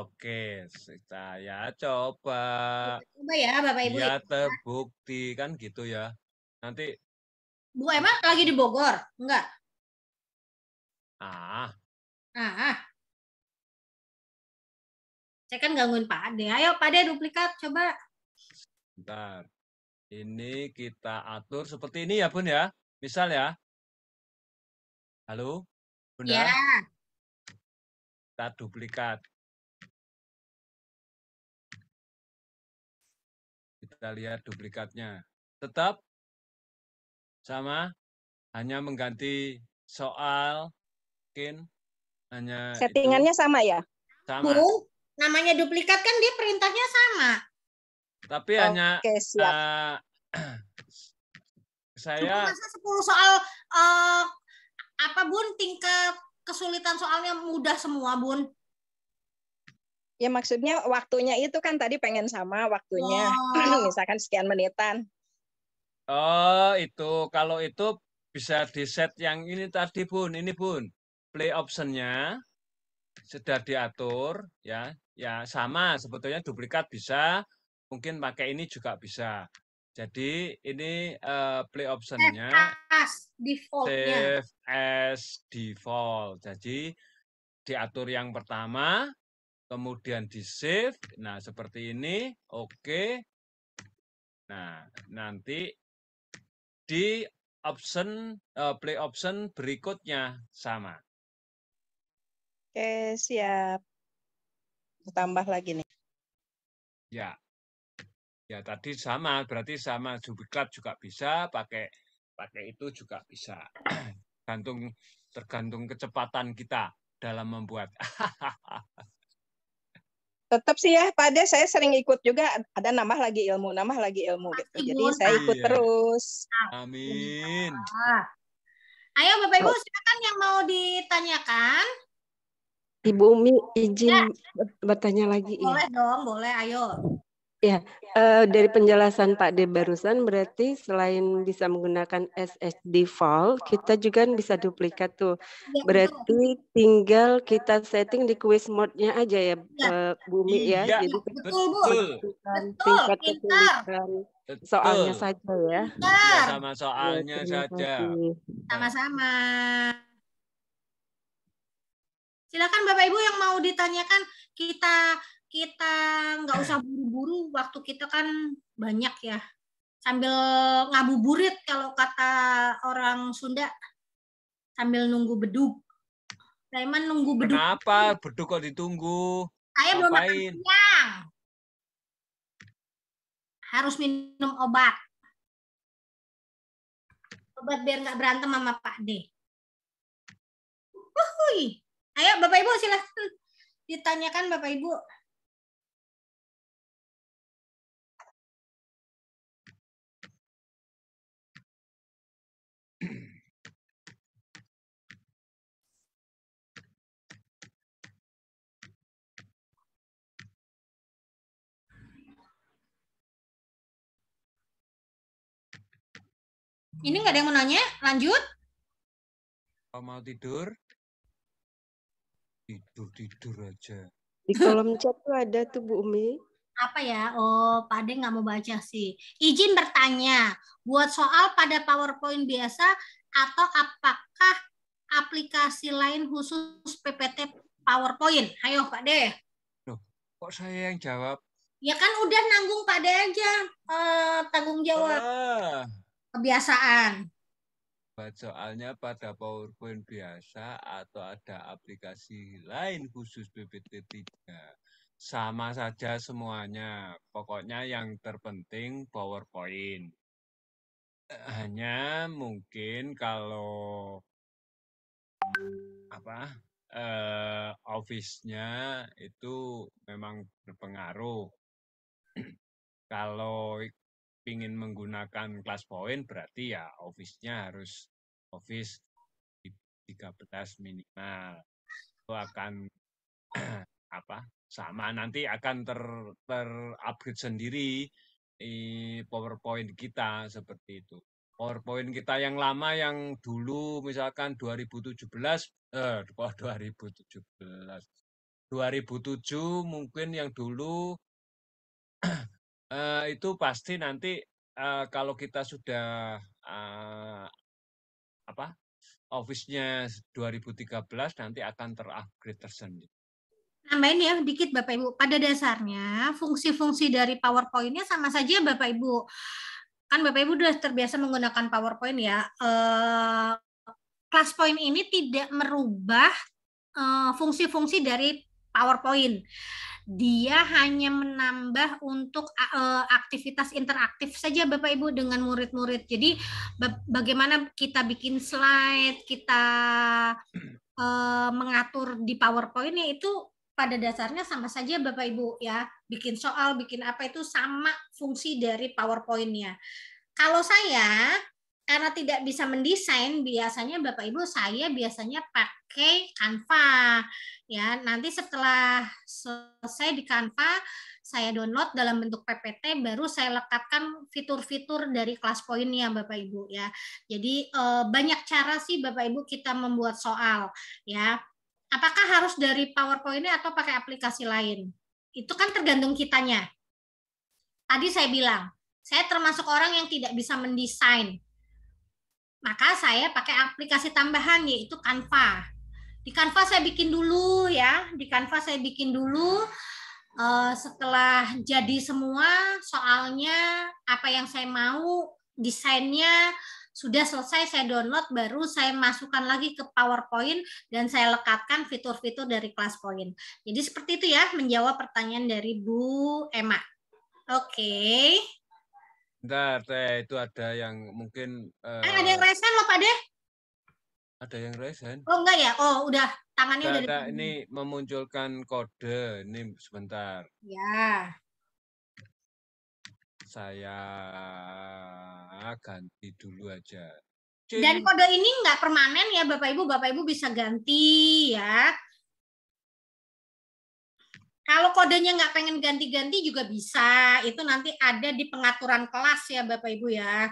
Oke, saya coba. coba ya, Bapak Ibu. Iya, ya terbukti kan gitu ya. Nanti Bu Emma lagi di Bogor? Enggak. Ah. Ah. Saya kan gangguin Pak Ade. Ayo Pak Ade duplikat coba. Bentar. Ini kita atur seperti ini ya Bun ya. Misal ya. Halo? Bunda? Ya. Kita duplikat. Kita lihat duplikatnya. Tetap sama, hanya mengganti soal, mungkin hanya settingannya itu. sama ya. Sama. Bu, namanya duplikat kan dia perintahnya sama. Tapi Oke, hanya siap. Uh, saya masa 10 soal uh, apa Bun tingkat kesulitan soalnya mudah semua Bun? Ya maksudnya waktunya itu kan tadi pengen sama waktunya, oh. misalkan sekian menitan. Oh itu kalau itu bisa di set yang ini tadi pun ini pun play optionnya sudah diatur ya, ya sama sebetulnya duplikat bisa, mungkin pakai ini juga bisa. Jadi ini uh, play optionnya default. Save as default. Jadi diatur yang pertama, kemudian di save. Nah, seperti ini. Oke. Nah, nanti di option uh, play option berikutnya sama. Oke, siap. Tambah lagi nih. Ya. Ya, tadi sama, berarti sama Jubiklat juga bisa, pakai pakai itu juga bisa. Gantung tergantung kecepatan kita dalam membuat. tetap sih ya pada saya sering ikut juga ada nambah lagi ilmu nambah lagi ilmu Pasti gitu jadi saya ikut iya. terus amin iya. ayo bapak ibu oh. silakan yang mau ditanyakan ibu Umi izin ya. bertanya lagi iya. boleh ya. dong boleh ayo Ya, uh, dari penjelasan Pak D barusan berarti selain bisa menggunakan SSD file, kita juga bisa duplikat tuh. Ya, berarti tinggal kita setting di quiz mode-nya aja ya, ya. Uh, Bumi ya. ya. Jadi betul, Bu. Betul. Tingkat kesulitan soalnya saja ya. ya sama soalnya ya, saja. Sama-sama. Silakan Bapak Ibu yang mau ditanyakan kita kita nggak usah buru-buru waktu kita kan banyak ya sambil ngabuburit kalau kata orang Sunda sambil nunggu beduk Raiman nunggu beduk kenapa beduk kok ditunggu saya belum makan siang harus minum obat obat biar nggak berantem sama Pak D ayo Bapak Ibu silahkan ditanyakan Bapak Ibu Ini nggak ada yang mau nanya? Lanjut. Kalau mau tidur, tidur tidur aja. Di kolom chat tuh ada tuh Bu Umi. Apa ya? Oh, Pak Ade nggak mau baca sih. Izin bertanya, buat soal pada PowerPoint biasa atau apakah aplikasi lain khusus PPT PowerPoint? Ayo Pak De. Loh, kok saya yang jawab? Ya kan udah nanggung Pak De aja eh, tanggung jawab. Ah kebiasaan. Buat soalnya pada PowerPoint biasa atau ada aplikasi lain khusus BPT 3. Sama saja semuanya. Pokoknya yang terpenting PowerPoint. Hanya mungkin kalau apa eh, office-nya itu memang berpengaruh. kalau ingin menggunakan kelas point berarti ya office-nya harus office 13 minimal. Itu akan apa? Sama nanti akan ter terupgrade sendiri di PowerPoint kita seperti itu. PowerPoint kita yang lama yang dulu misalkan 2017 eh 2017 2007 mungkin yang dulu Eh, itu pasti nanti uh, kalau kita sudah uh, apa Office-nya 2013 nanti akan terupgrade tersendiri. Nambahin ya dikit Bapak Ibu. Pada dasarnya fungsi-fungsi dari PowerPoint-nya sama saja Bapak Ibu. Kan Bapak Ibu sudah terbiasa menggunakan PowerPoint ya. Eh, class point ini tidak merubah fungsi-fungsi dari PowerPoint. Dia hanya menambah untuk e, aktivitas interaktif saja Bapak Ibu dengan murid-murid. Jadi bagaimana kita bikin slide, kita e, mengatur di PowerPoint itu pada dasarnya sama saja Bapak Ibu ya. Bikin soal, bikin apa itu sama fungsi dari PowerPoint-nya. Kalau saya karena tidak bisa mendesain biasanya Bapak Ibu saya biasanya pakai Canva ya nanti setelah selesai di Canva saya download dalam bentuk PPT baru saya lekatkan fitur-fitur dari kelas poinnya Bapak Ibu ya jadi eh, banyak cara sih Bapak Ibu kita membuat soal ya apakah harus dari powerpoint atau pakai aplikasi lain itu kan tergantung kitanya tadi saya bilang saya termasuk orang yang tidak bisa mendesain maka saya pakai aplikasi tambahan yaitu Canva di Canva saya bikin dulu ya, di Canva saya bikin dulu. Uh, setelah jadi semua soalnya apa yang saya mau desainnya sudah selesai saya download baru saya masukkan lagi ke PowerPoint dan saya lekatkan fitur-fitur dari kelas point. Jadi seperti itu ya menjawab pertanyaan dari Bu Emma. Oke. Okay. Bentar, Teh, itu ada yang mungkin uh... eh, ah, ada yang resen loh, Pak Deh. Ada yang raise Oh enggak ya? Oh udah tangannya udah. Ada ini memunculkan kode. Ini sebentar. Ya. Saya ganti dulu aja. Cing. Dan kode ini enggak permanen ya Bapak Ibu. Bapak Ibu bisa ganti ya. Kalau kodenya nggak pengen ganti-ganti juga bisa. Itu nanti ada di pengaturan kelas ya Bapak Ibu ya.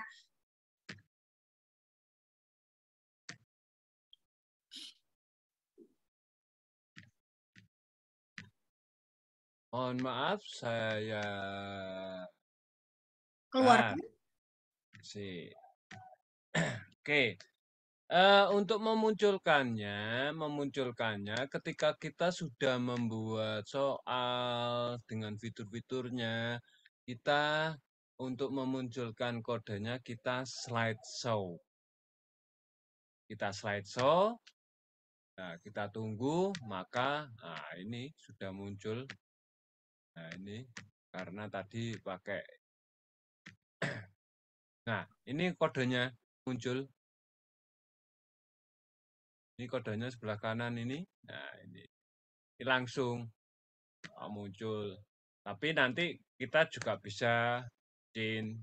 Mohon maaf, saya keluar Ah, si. Oke. Okay. Uh, eh, untuk memunculkannya, memunculkannya ketika kita sudah membuat soal dengan fitur-fiturnya, kita untuk memunculkan kodenya kita slide show Kita slide nah, kita tunggu, maka nah, ini sudah muncul Nah, ini karena tadi pakai. Nah, ini kodenya muncul. Ini kodenya sebelah kanan ini. Nah, ini, ini langsung oh, muncul. Tapi nanti kita juga bisa in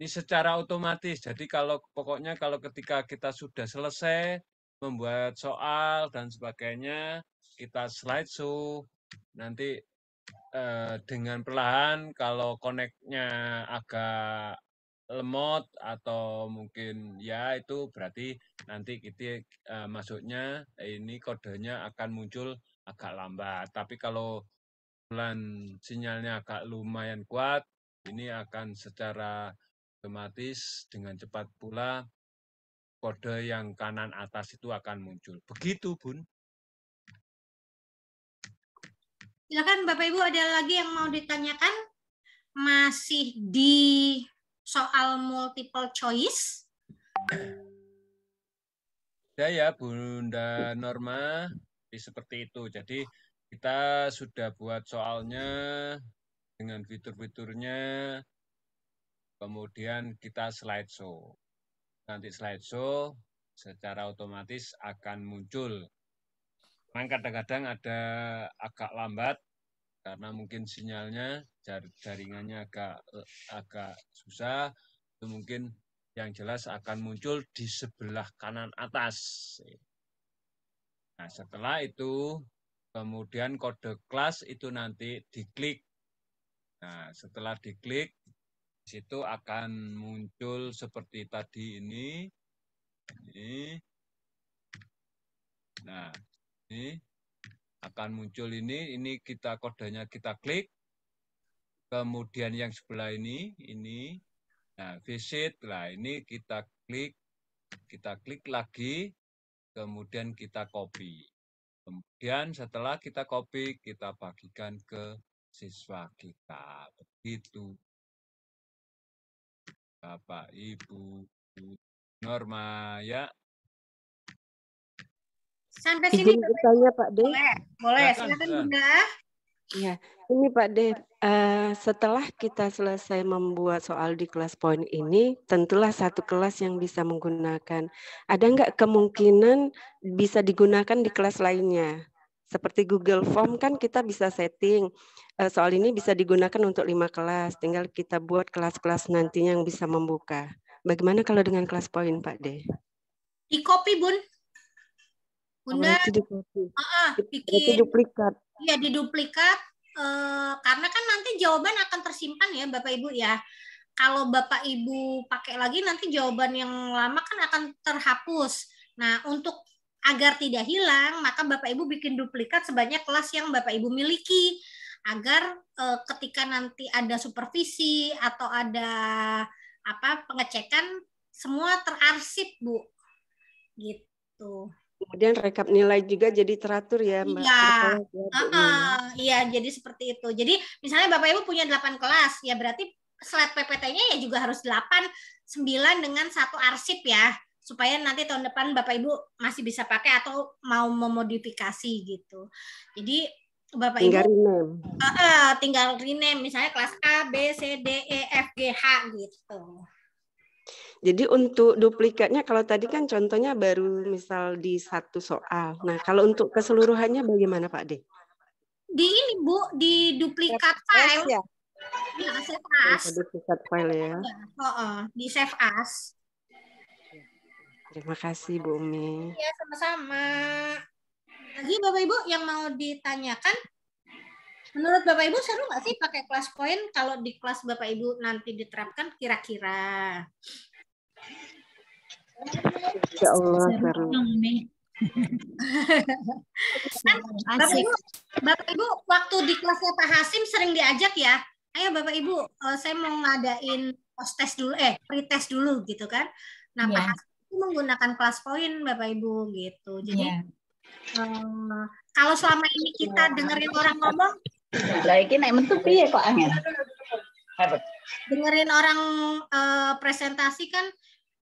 ini secara otomatis. Jadi kalau pokoknya kalau ketika kita sudah selesai membuat soal dan sebagainya, kita slide show Nanti eh, dengan perlahan kalau koneknya agak lemot atau mungkin ya itu berarti nanti kita uh, masuknya ini kodenya akan muncul agak lambat. Tapi kalau bulan sinyalnya agak lumayan kuat, ini akan secara otomatis dengan cepat pula kode yang kanan atas itu akan muncul. Begitu, Bun. Silakan Bapak Ibu ada lagi yang mau ditanyakan? Masih di soal multiple choice? Saya ya Bunda Norma seperti itu. Jadi kita sudah buat soalnya dengan fitur-fiturnya. Kemudian kita slide show. Nanti slide show secara otomatis akan muncul Memang kadang-kadang ada agak lambat karena mungkin sinyalnya jar jaringannya agak agak susah. Itu mungkin yang jelas akan muncul di sebelah kanan atas. Nah, setelah itu kemudian kode kelas itu nanti diklik. Nah, setelah diklik situ akan muncul seperti tadi ini. Ini. Nah, ini akan muncul ini, ini kita kodenya kita klik. Kemudian yang sebelah ini, ini. Nah, visit. lah ini kita klik, kita klik lagi, kemudian kita copy. Kemudian setelah kita copy, kita bagikan ke siswa kita. Begitu. Bapak, Ibu, Norma, ya. Sampai sini bertanya Pak D. Boleh, boleh. Silakan Bunda. Ya, ini Pak De. Uh, eh, setelah kita selesai membuat soal di kelas poin ini, tentulah satu kelas yang bisa menggunakan. Ada nggak kemungkinan bisa digunakan di kelas lainnya? Seperti Google Form kan kita bisa setting uh, soal ini bisa digunakan untuk lima kelas. Tinggal kita buat kelas-kelas nantinya yang bisa membuka. Bagaimana kalau dengan kelas poin, Pak De? Di copy, Bun. Bunda uh, bikin duplikat. Iya, diduplikat uh, karena kan nanti jawaban akan tersimpan ya Bapak Ibu ya. Kalau Bapak Ibu pakai lagi nanti jawaban yang lama kan akan terhapus. Nah, untuk agar tidak hilang, maka Bapak Ibu bikin duplikat sebanyak kelas yang Bapak Ibu miliki agar e, ketika nanti ada supervisi atau ada apa pengecekan semua terarsip, Bu. Gitu kemudian rekap nilai juga jadi teratur ya mbak iya uh -uh. iya jadi seperti itu jadi misalnya bapak ibu punya 8 kelas ya berarti slide PPT-nya ya juga harus 8 9 dengan satu arsip ya supaya nanti tahun depan bapak ibu masih bisa pakai atau mau memodifikasi gitu jadi Bapak tinggal Ibu rename. Uh, uh, tinggal rename misalnya kelas A B C D E F G H gitu. Jadi untuk duplikatnya kalau tadi kan contohnya baru misal di satu soal. Nah, kalau untuk keseluruhannya bagaimana Pak De? Di ini Bu, di duplikat file. Ya? Di iya, save as. Di duplikat file ya. Oh, oh, di save as. Terima kasih Bu Umi. Iya sama-sama. Lagi Bapak Ibu yang mau ditanyakan? Menurut Bapak Ibu seru nggak sih pakai kelas poin kalau di kelas Bapak Ibu nanti diterapkan kira-kira? Insya Allah seru. Kan Bapak Ibu, Bapak Ibu, waktu di kelasnya Pak Hasim sering diajak ya. Ayo Bapak Ibu, eh, saya mau ngadain post dulu, eh pretest dulu gitu kan. Nah yeah. Pak Hasim itu menggunakan kelas poin Bapak Ibu gitu. Jadi yeah. Iya. um, kalau selama ini kita dengerin orang ngomong, lagi naik mentu ya kok angin. Dengerin orang uh, presentasi kan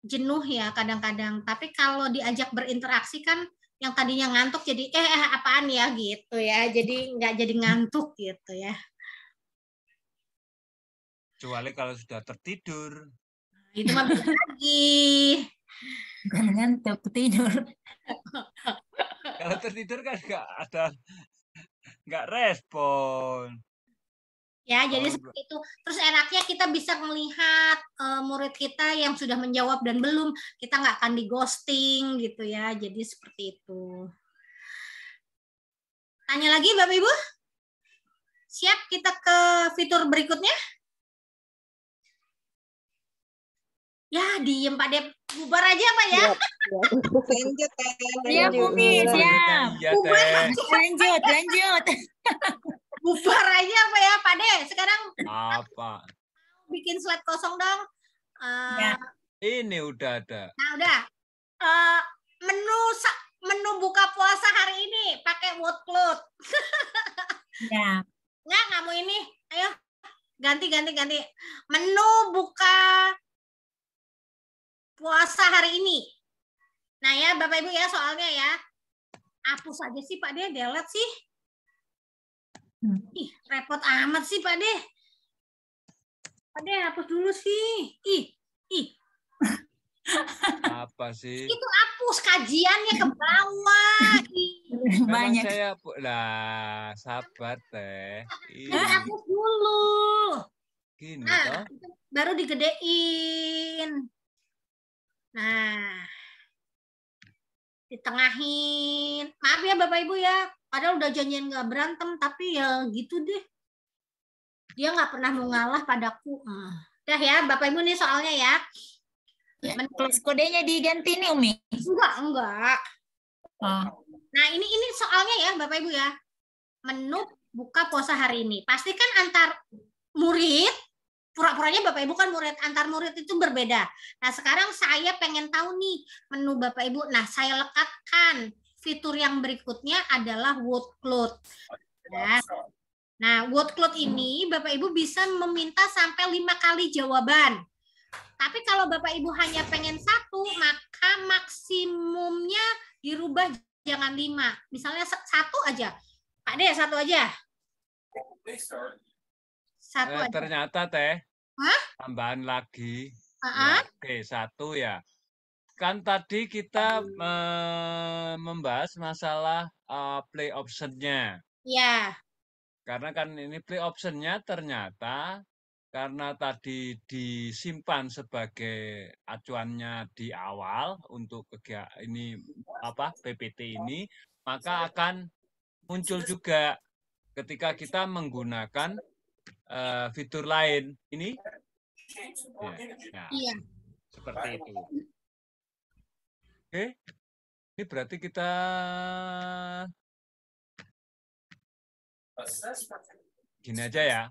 jenuh ya kadang-kadang. Tapi kalau diajak berinteraksi kan yang tadinya ngantuk jadi eh, eh apaan ya gitu ya. Jadi nggak jadi ngantuk gitu ya. Kecuali kalau sudah tertidur. Nah, itu mah bisa lagi. Bukan ngantuk, tidur. kalau tertidur kan nggak ada nggak respon. Ya, jadi seperti itu. Terus enaknya kita bisa melihat uh, eh, murid kita yang sudah menjawab dan belum, kita nggak akan di ghosting gitu ya. Jadi seperti itu. Tanya lagi Bapak Ibu? Siap kita ke fitur berikutnya? Ya, diem Pak Dep. Bubar aja Pak ya. Iya, lanjut, lanjut. Bumi. Siap. Lanjut, lanjut bubar aja apa ya Pak De sekarang apa bikin slide kosong dong uh, ya. ini udah ada nah udah uh, menu menu buka puasa hari ini pakai wood cloth ya nggak kamu ini ayo ganti ganti ganti menu buka puasa hari ini nah ya bapak ibu ya soalnya ya hapus aja sih pak dia delete sih Hmm. Ih, repot amat sih, Pak deh Pak deh hapus dulu sih. Ih, ih. Apa sih? Itu hapus kajiannya ke bawah. Banyak. Saya lah, sabar teh. Hapus dulu. Gini nah, toh. Baru digedein. Nah, ditengahin. Maaf ya Bapak Ibu ya, padahal udah janjian gak berantem tapi ya gitu deh dia gak pernah mau ngalah padaku Udah ah. ya bapak ibu nih soalnya ya, ya kodenya diganti nih umi enggak enggak Oh. nah ini ini soalnya ya bapak ibu ya menu buka puasa hari ini pastikan antar murid pura-puranya Bapak Ibu kan murid antar murid itu berbeda. Nah, sekarang saya pengen tahu nih menu Bapak Ibu. Nah, saya lekatkan fitur yang berikutnya adalah workload. Ya. Nah, workload ini Bapak Ibu bisa meminta sampai lima kali jawaban. Tapi kalau Bapak Ibu hanya pengen satu, maka maksimumnya dirubah jangan lima. Misalnya satu aja. Pak De, satu aja. Satu eh, aja. Ternyata Teh, Hah? tambahan lagi. Uh -huh. ya, oke, satu ya kan tadi kita uh, membahas masalah uh, play optionnya. Iya. Karena kan ini play optionnya ternyata karena tadi disimpan sebagai acuannya di awal untuk kegiatan ini apa PPT ini, maka akan muncul juga ketika kita menggunakan uh, fitur lain ini. Iya. Ya, ya. Seperti itu. Oke, ini berarti kita gini aja ya.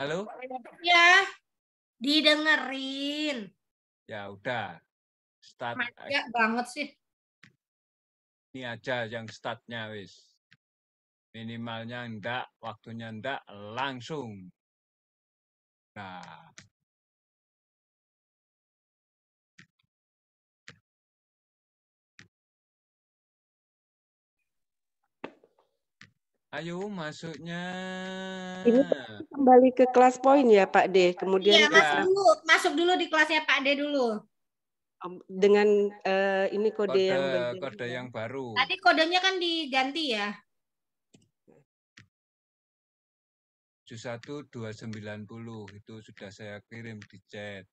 Halo? Ya, didengerin. Ya udah. Start. Ya banget sih. Ini aja yang startnya wis. Minimalnya enggak, waktunya enggak, langsung. Nah, Ayo masuknya. Ini kembali ke kelas poin ya Pak D. Kemudian iya, masuk dulu, masuk dulu di kelasnya Pak D dulu. Dengan uh, ini kode, kode yang baru. kode yang baru. Tadi kodenya kan diganti ya. tujuh satu dua sembilan puluh itu sudah saya kirim di chat.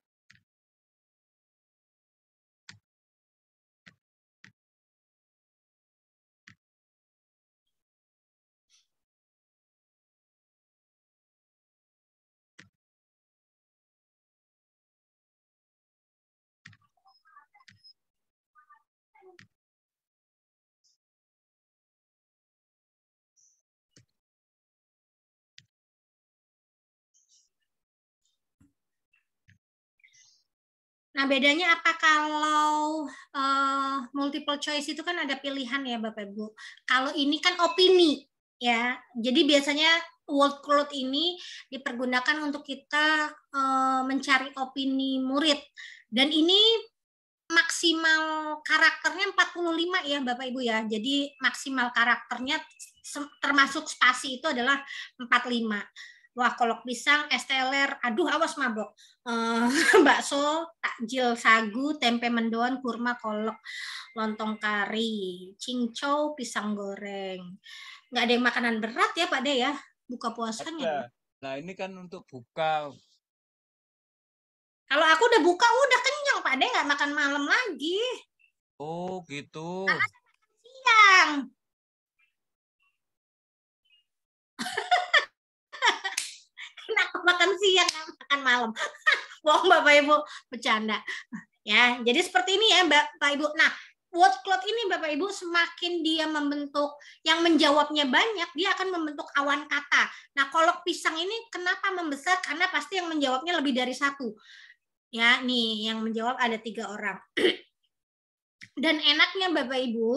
Nah, bedanya apa kalau uh, multiple choice itu kan ada pilihan ya Bapak Ibu. Kalau ini kan opini ya. Jadi biasanya word cloud ini dipergunakan untuk kita uh, mencari opini murid. Dan ini maksimal karakternya 45 ya Bapak Ibu ya. Jadi maksimal karakternya termasuk spasi itu adalah 45 wah kolok pisang, es teler, aduh awas mabok, uh, bakso, takjil sagu, tempe mendoan, kurma kolok, lontong kari, cincau, pisang goreng. Nggak ada yang makanan berat ya Pak De ya, buka puasanya. Nah ini kan untuk buka. Kalau aku udah buka udah kenyang Pak De, nggak makan malam lagi. Oh gitu. Karena siang. aku makan siang, makan malam. Bohong Bapak Ibu, bercanda. Ya, jadi seperti ini ya Bapak Ibu. Nah, word cloud ini Bapak Ibu semakin dia membentuk yang menjawabnya banyak, dia akan membentuk awan kata. Nah, kolok pisang ini kenapa membesar? Karena pasti yang menjawabnya lebih dari satu. Ya, nih yang menjawab ada tiga orang. Dan enaknya Bapak Ibu,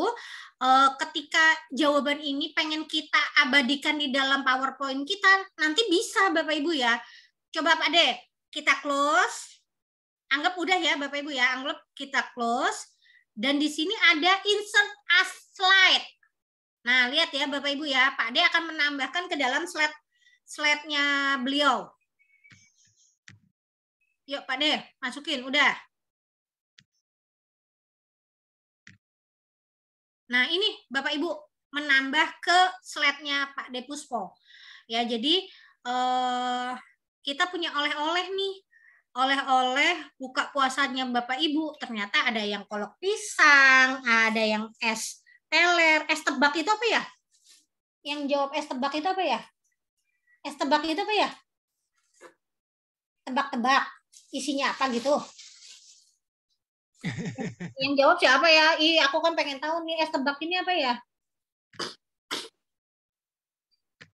eh, ketika jawaban ini pengen kita abadikan di dalam PowerPoint kita, nanti bisa Bapak Ibu ya. Coba Pak Dek, kita close. Anggap udah ya Bapak Ibu ya, anggap kita close. Dan di sini ada insert as slide. Nah, lihat ya Bapak Ibu ya, Pak Dek akan menambahkan ke dalam slide slide-nya beliau. Yuk Pak de masukin, udah. Nah, ini Bapak Ibu menambah ke slide-nya Pak Depuspo. Ya, jadi eh, kita punya oleh-oleh nih. Oleh-oleh buka puasanya Bapak Ibu, ternyata ada yang kolok pisang, ada yang es teler, es tebak itu apa ya? Yang jawab es tebak itu apa ya? Es tebak itu apa ya? Tebak-tebak. Isinya apa gitu? yang jawab siapa ya? Ih, aku kan pengen tahu nih es tebak ini apa ya?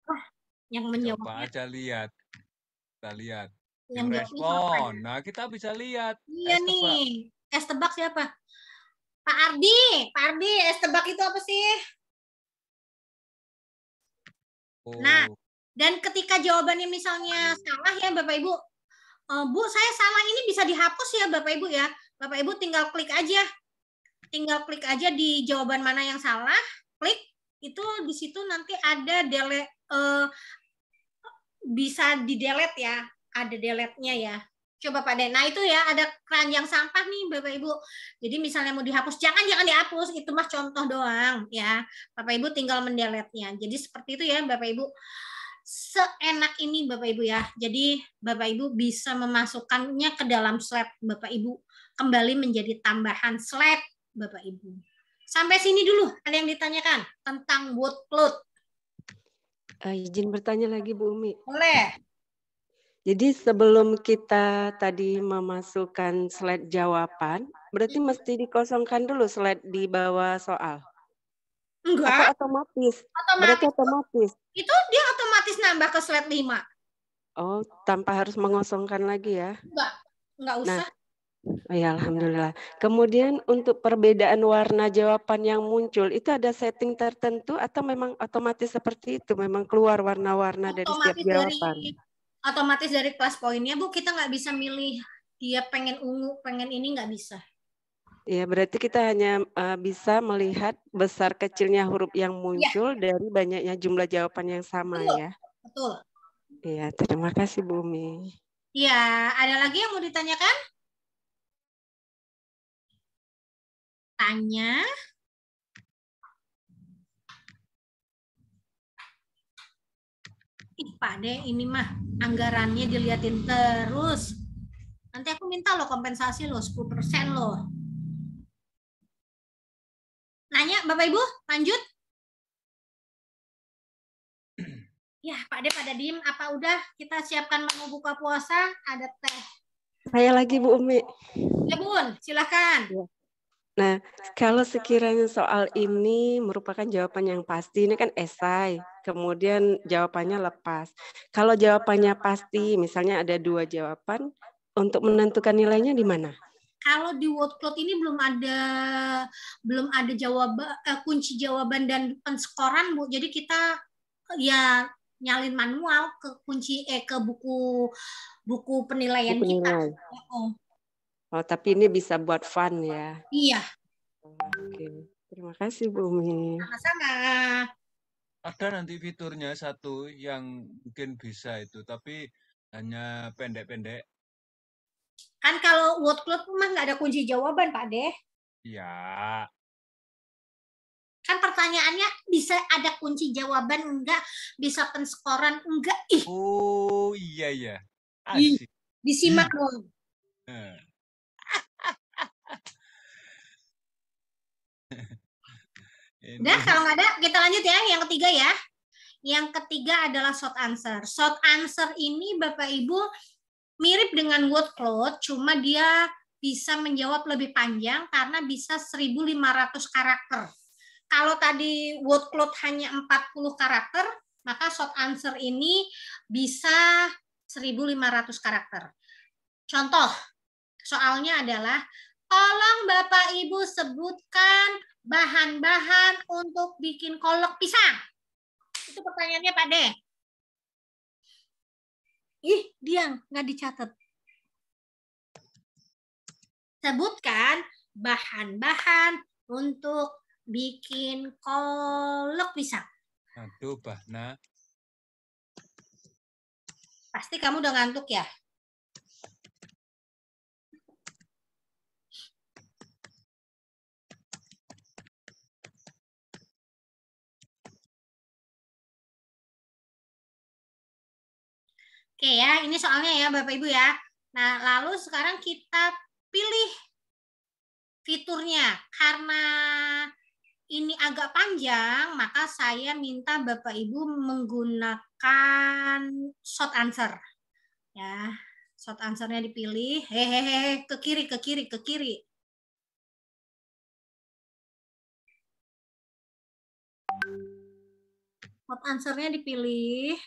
Ah, yang menjawab. Coba aja lihat. Kita lihat. Yang respon. Ya? Nah, kita bisa lihat. Iya es nih. Es tebak siapa? Pak Ardi. Pak Ardi, es tebak itu apa sih? Oh. Nah, dan ketika jawabannya misalnya salah ya Bapak Ibu, eh, Bu saya salah ini bisa dihapus ya Bapak Ibu ya. Bapak Ibu tinggal klik aja. Tinggal klik aja di jawaban mana yang salah, klik itu di situ nanti ada delete eh, bisa di delete ya, ada delete-nya ya. Coba Pak Den. Nah, itu ya ada keranjang sampah nih Bapak Ibu. Jadi misalnya mau dihapus, jangan jangan dihapus, itu mah contoh doang ya. Bapak Ibu tinggal mendelete-nya. Jadi seperti itu ya Bapak Ibu seenak ini Bapak Ibu ya. Jadi Bapak Ibu bisa memasukkannya ke dalam slide Bapak Ibu kembali menjadi tambahan slide Bapak Ibu. Sampai sini dulu ada yang ditanyakan tentang workload. Uh, eh, izin bertanya lagi Bu Umi. Boleh. Jadi sebelum kita tadi memasukkan slide jawaban, berarti iya. mesti dikosongkan dulu slide di bawah soal. Enggak. Atau otomatis. Otomatis. Berarti otomatis. Itu dia otomatis nambah ke slide 5. Oh, tanpa harus mengosongkan lagi ya? Enggak. Enggak nah. usah. Nah, Oh ya, alhamdulillah. Kemudian untuk perbedaan warna jawaban yang muncul itu ada setting tertentu atau memang otomatis seperti itu, memang keluar warna-warna dari setiap jawaban. Dari, otomatis dari kelas poinnya, Bu, kita nggak bisa milih dia pengen ungu, pengen ini nggak bisa. Ya, berarti kita hanya uh, bisa melihat besar kecilnya huruf yang ya. muncul ya. dari banyaknya jumlah jawaban yang sama Betul. ya. Betul. Iya, terima kasih Bumi. Iya, ada lagi yang mau ditanyakan? Tanya. Ih, Pak De, ini mah anggarannya diliatin terus. Nanti aku minta loh kompensasi loh 10% loh. Nanya Bapak Ibu, lanjut. Ya, Pak De pada diem. Apa udah kita siapkan menu buka puasa? Ada teh. Saya lagi Bu Umi. Ya Bun, silahkan. Ya. Nah, kalau sekiranya soal ini merupakan jawaban yang pasti, ini kan esai, kemudian jawabannya lepas. Kalau jawabannya pasti, misalnya ada dua jawaban, untuk menentukan nilainya di mana? kalau di Word Cloud ini belum ada belum ada jawaban eh, kunci jawaban dan penskoran Bu. Jadi kita ya nyalin manual ke kunci eh ke buku buku penilaian buku kita. Oh. oh, tapi ini bisa buat fun ya. Iya. Oke. Terima kasih Bu Umi. Sama-sama. Ada nanti fiturnya satu yang mungkin bisa itu, tapi hanya pendek-pendek Kan kalau word cloud mah nggak ada kunci jawaban, Pak Deh. Iya. Kan pertanyaannya bisa ada kunci jawaban enggak, bisa penskoran enggak. Ih. Oh, iya iya. Ih, disimak hmm. dong. Hmm. Udah, kalau nggak ada, kita lanjut ya. Yang ketiga ya. Yang ketiga adalah short answer. Short answer ini Bapak Ibu mirip dengan word cloud, cuma dia bisa menjawab lebih panjang karena bisa 1.500 karakter. Kalau tadi word cloud hanya 40 karakter, maka short answer ini bisa 1.500 karakter. Contoh, soalnya adalah tolong Bapak Ibu sebutkan bahan-bahan untuk bikin kolok pisang. Itu pertanyaannya Pak De ih dia nggak dicatat sebutkan bahan-bahan untuk bikin kolok pisang aduh bahna pasti kamu udah ngantuk ya Oke ya, ini soalnya ya Bapak Ibu ya. Nah, lalu sekarang kita pilih fiturnya. Karena ini agak panjang, maka saya minta Bapak Ibu menggunakan short answer. Ya, short answernya dipilih. Hehehe, ke kiri, ke kiri, ke kiri. Short answernya dipilih.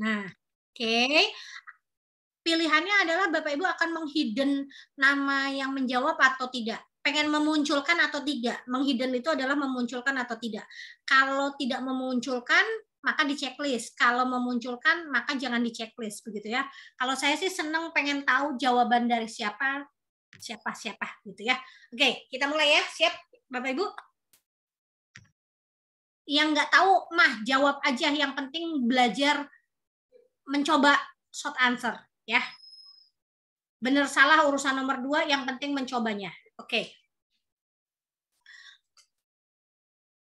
Nah, oke. Okay. Pilihannya adalah Bapak Ibu akan menghidden nama yang menjawab atau tidak. Pengen memunculkan atau tidak. Menghidden itu adalah memunculkan atau tidak. Kalau tidak memunculkan, maka di checklist. Kalau memunculkan, maka jangan di checklist, begitu ya. Kalau saya sih senang pengen tahu jawaban dari siapa, siapa, siapa, gitu ya. Oke, kita mulai ya. Siap, Bapak Ibu? Yang nggak tahu, mah jawab aja. Yang penting belajar mencoba short answer ya. Benar salah urusan nomor dua, yang penting mencobanya. Oke. Okay.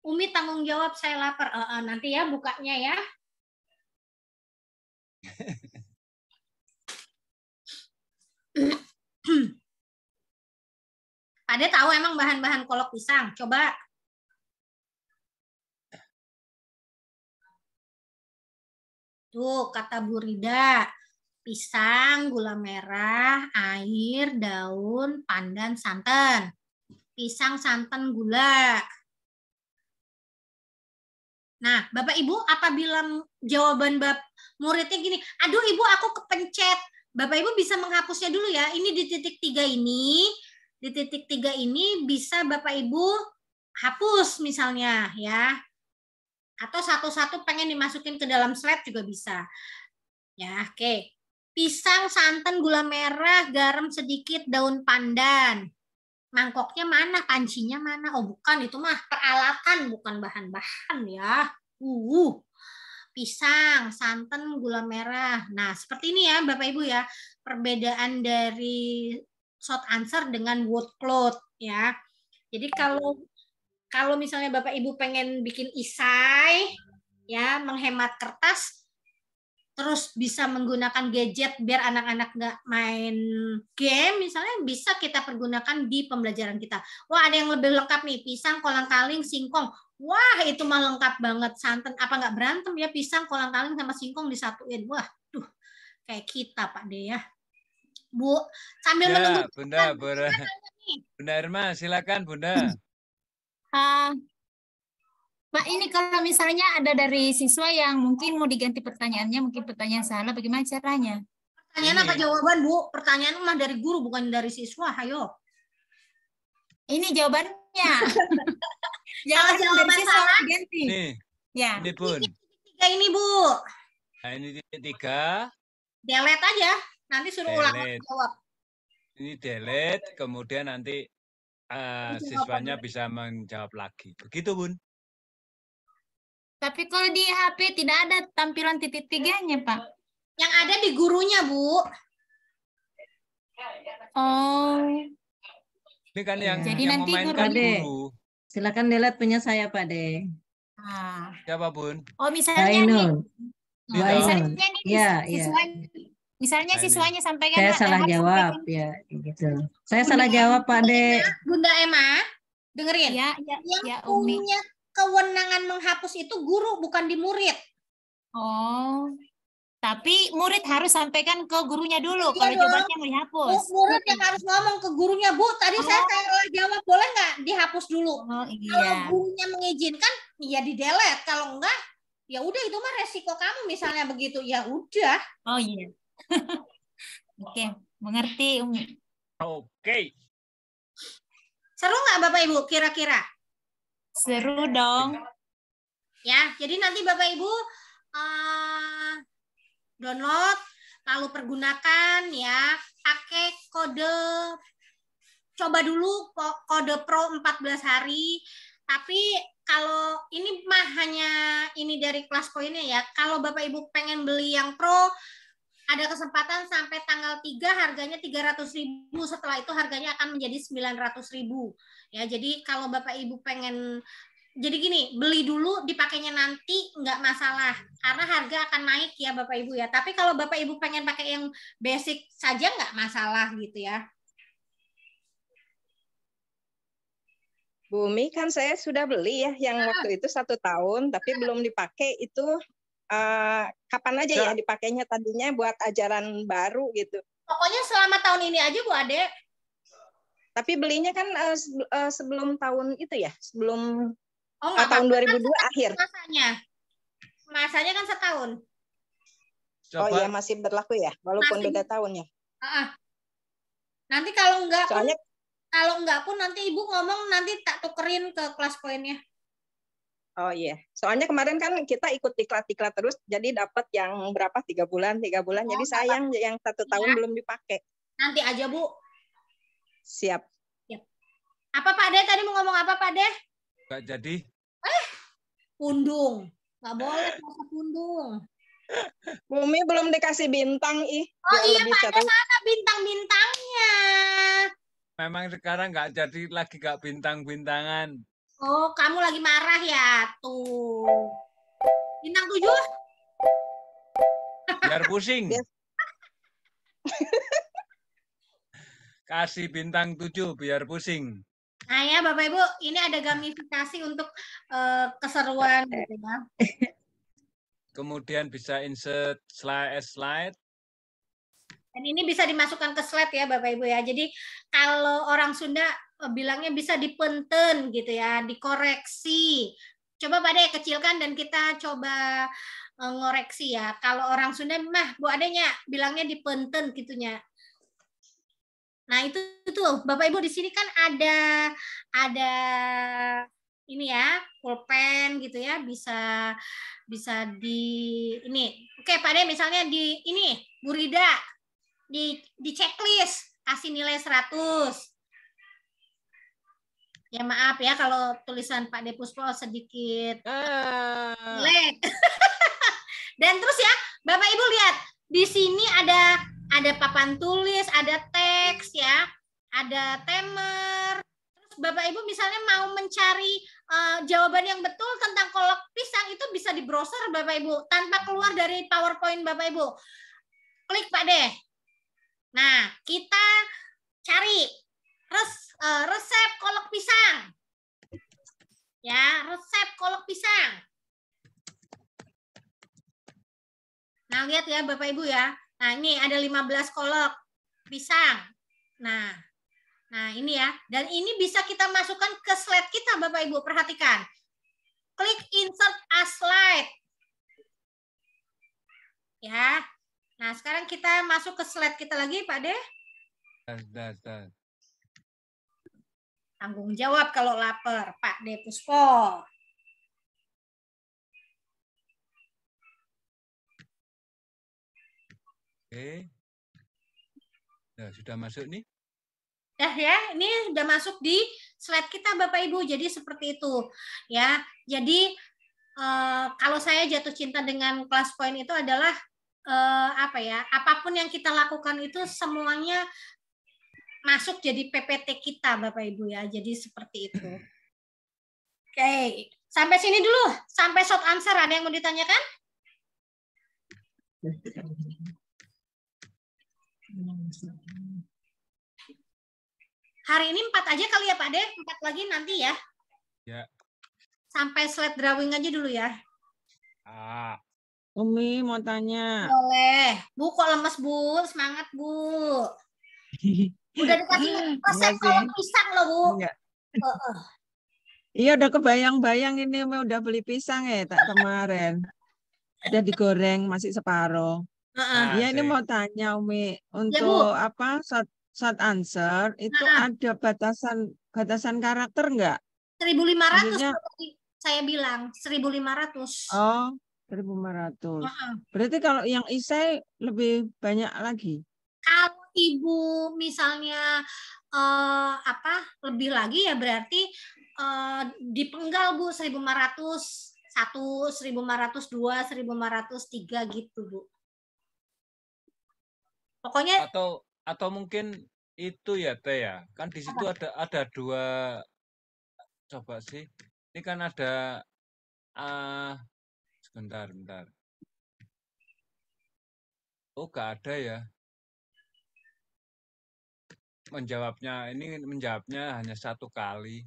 Umi tanggung jawab saya lapar. Uh, uh, nanti ya bukanya ya. Ada tahu emang bahan-bahan kolok pisang? Coba Tuh, kata Bu Rida, pisang, gula merah, air, daun, pandan, santan. Pisang, santan, gula. Nah, Bapak Ibu, apabila jawaban bab muridnya gini, aduh Ibu aku kepencet. Bapak Ibu bisa menghapusnya dulu ya. Ini di titik tiga ini, di titik tiga ini bisa Bapak Ibu hapus misalnya ya atau satu-satu pengen dimasukin ke dalam slide juga bisa. Ya, oke. Okay. Pisang, santan, gula merah, garam sedikit, daun pandan. Mangkoknya mana? Pancinya mana? Oh, bukan itu mah peralatan, bukan bahan-bahan ya. Uh. Pisang, santan, gula merah. Nah, seperti ini ya Bapak Ibu ya. Perbedaan dari short answer dengan word cloud ya. Jadi kalau kalau misalnya Bapak Ibu pengen bikin isai, ya menghemat kertas, terus bisa menggunakan gadget biar anak-anak nggak main game, misalnya bisa kita pergunakan di pembelajaran kita. Wah ada yang lebih lengkap nih, pisang, kolang kaling, singkong. Wah itu mah lengkap banget santan. Apa nggak berantem ya pisang, kolang kaling sama singkong disatuin. Wah tuh kayak kita Pak deh ya. Bu, sambil ya, menunggu. Bunda, Bunda. Bunda Irma, silakan Bunda. Uh, Pak, ini kalau misalnya ada dari siswa yang mungkin mau diganti pertanyaannya, mungkin pertanyaan salah, bagaimana caranya? Pertanyaan apa iya. jawaban, Bu? Pertanyaan mah dari guru, bukan dari siswa, ayo. Ini jawabannya. Jangan jawaban dari siswa salah. diganti. Nih, ya. ini pun. Tiga ini, Bu. Nah, ini tiga. Delete aja, nanti suruh delete. ulang jawab. Ini delete, kemudian nanti Eh, siswanya bisa menjawab lagi. Begitu, Bun. Tapi kalau di HP tidak ada tampilan titik tiganya, Pak. Yang ada di gurunya, Bu. Oh. Ini kan iya. yang, Jadi yang nanti memainkan guru. Silakan dilihat punya saya, Pak De. Ah. Siapa, Bun? Oh, misalnya Nih. Oh, misalnya nih, iya, ya, siswanya. Misalnya siswanya sampaikan. Saya salah jawab, ya gitu. Saya Bunda salah jawab, Pak De. Bunda Emma, dengerin. Ya, ya, Yang ya, Umi. punya kewenangan menghapus itu guru, bukan di murid. Oh. Tapi murid harus sampaikan ke gurunya dulu iya kalau jawabannya mau dihapus. Murid yang harus ngomong ke gurunya, Bu. Tadi oh. saya salah jawab, boleh nggak dihapus dulu? Oh, iya. Kalau gurunya mengizinkan, ya di delete. Kalau enggak, ya udah itu mah resiko kamu misalnya begitu. Ya udah. Oh iya. Oke, mengerti Umi. Oke. Okay. Seru nggak Bapak Ibu kira-kira? Seru dong. Ya, jadi nanti Bapak Ibu uh, download lalu pergunakan ya, pakai kode coba dulu kode pro 14 hari. Tapi kalau ini mah hanya ini dari kelas poinnya ya. Kalau Bapak Ibu pengen beli yang pro ada kesempatan sampai tanggal 3 harganya 300.000 setelah itu harganya akan menjadi 900.000 ya jadi kalau Bapak Ibu pengen jadi gini beli dulu dipakainya nanti nggak masalah karena harga akan naik ya Bapak Ibu ya tapi kalau Bapak Ibu pengen pakai yang basic saja nggak masalah gitu ya Bumi kan saya sudah beli ya yang waktu ah. itu satu tahun tapi ah. belum dipakai itu Eh, kapan aja ya. Nah. dipakainya tadinya buat ajaran baru gitu. Pokoknya selama tahun ini aja Bu Ade. Tapi belinya kan uh, uh, sebelum tahun itu ya, sebelum oh, uh, tahun 2002 kan akhir. Masanya. Masanya kan setahun. Coba. Oh iya masih berlaku ya, walaupun masih. beda tahun Uh -uh. Nanti kalau enggak Soalnya... pun, kalau enggak pun nanti Ibu ngomong nanti tak tukerin ke kelas poinnya. Oh iya, yeah. soalnya kemarin kan kita ikut diklat-diklat terus, jadi dapat yang berapa tiga bulan, tiga bulan. Oh, jadi sayang apa? yang satu tahun ya. belum dipakai. Nanti aja bu. Siap. Siap. Apa Pak De tadi mau ngomong apa Pak De? Gak jadi. Eh, pundung. Gak boleh masa pundung. Bumi belum dikasih bintang ih. Oh iya Pak De mana bintang-bintangnya? Memang sekarang nggak jadi lagi nggak bintang-bintangan. Oh, kamu lagi marah ya, tuh. Bintang tujuh? Biar pusing. Kasih bintang tujuh, biar pusing. Nah ya Bapak Ibu, ini ada gamifikasi untuk uh, keseruan gitu ya. Kemudian bisa insert slide slide. Dan ini bisa dimasukkan ke slide ya Bapak Ibu ya. Jadi kalau orang Sunda bilangnya bisa dipenten gitu ya, dikoreksi. Coba Ade kecilkan dan kita coba eh, ngoreksi ya. Kalau orang Sunda mah Bu adanya bilangnya dipenten gitunya. Nah, itu tuh Bapak Ibu di sini kan ada ada ini ya, pulpen gitu ya, bisa bisa di ini. Oke, Pak Ade misalnya di ini Burida di di checklist kasih nilai 100 Ya maaf ya kalau tulisan Pak Depuspo sedikit uh. Eh. lek. Dan terus ya, Bapak Ibu lihat di sini ada ada papan tulis, ada teks ya, ada temer. Terus Bapak Ibu misalnya mau mencari uh, jawaban yang betul tentang kolok pisang itu bisa di browser Bapak Ibu tanpa keluar dari PowerPoint Bapak Ibu. Klik Pak deh. Nah, kita cari res, uh, resep kolok pisang. Ya, resep kolok pisang. Nah, lihat ya Bapak Ibu ya. Nah, ini ada 15 kolok pisang. Nah, nah ini ya. Dan ini bisa kita masukkan ke slide kita Bapak Ibu. Perhatikan. Klik insert a slide. Ya. Nah, sekarang kita masuk ke slide kita lagi Pak De. Dan, dan, dan. Tanggung jawab kalau lapar, Pak Depuspol. Oke. Nah, sudah masuk nih. Dah ya, ini sudah masuk di slide kita Bapak Ibu. Jadi seperti itu. Ya. Jadi eh, kalau saya jatuh cinta dengan kelas poin itu adalah eh, apa ya? Apapun yang kita lakukan itu semuanya masuk jadi PPT kita Bapak Ibu ya. Jadi seperti itu. Oke, sampai sini dulu. Sampai short answer ada yang mau ditanyakan? Hari ini empat aja kali ya Pak De, empat lagi nanti ya. Ya. Sampai slide drawing aja dulu ya. Ah. Umi mau tanya. Boleh. Bu kok lemes Bu, semangat Bu. Udah dikasih hmm, resep iya pisang loh, Bu. iya Oh, oh. Iya udah kebayang-bayang ini udah beli pisang ya tak kemarin. Udah digoreng masih separuh. Nah, iya nah, ini mau tanya Umi ya, untuk ya, apa short, short answer itu nah. ada batasan batasan karakter enggak? 1500 ratus saya bilang 1500. Oh, 1500. Uh ratus Berarti kalau yang isai lebih banyak lagi. Kalau ibu misalnya uh, apa lebih lagi ya berarti uh, dipenggal Bu 1500 lima 1502, 1503 gitu, Bu. Pokoknya atau atau mungkin itu ya teh ya kan di situ ada ada dua coba sih ini kan ada ah uh, sebentar bentar oh gak ada ya menjawabnya ini menjawabnya hanya satu kali.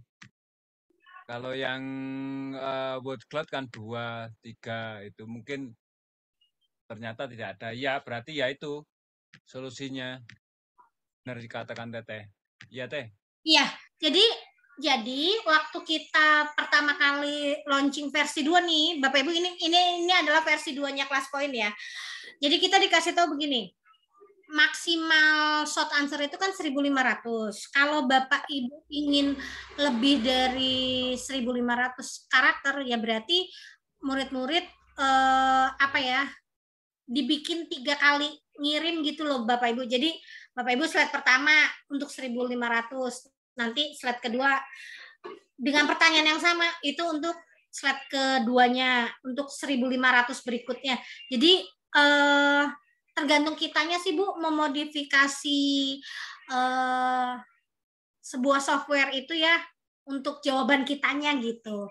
Kalau yang uh, eh, word cloud kan dua, tiga itu mungkin ternyata tidak ada. Ya berarti ya itu solusinya. Benar dikatakan Teteh. Iya Teh. Iya. Jadi jadi waktu kita pertama kali launching versi 2 nih, Bapak Ibu ini ini ini adalah versi 2-nya kelas poin ya. Jadi kita dikasih tahu begini maksimal short answer itu kan 1.500. Kalau Bapak Ibu ingin lebih dari 1.500 karakter ya berarti murid-murid eh, apa ya dibikin tiga kali ngirim gitu loh Bapak Ibu. Jadi Bapak Ibu slide pertama untuk 1.500, nanti slide kedua dengan pertanyaan yang sama itu untuk slide keduanya untuk 1.500 berikutnya. Jadi eh tergantung kitanya sih Bu memodifikasi uh, sebuah software itu ya untuk jawaban kitanya gitu.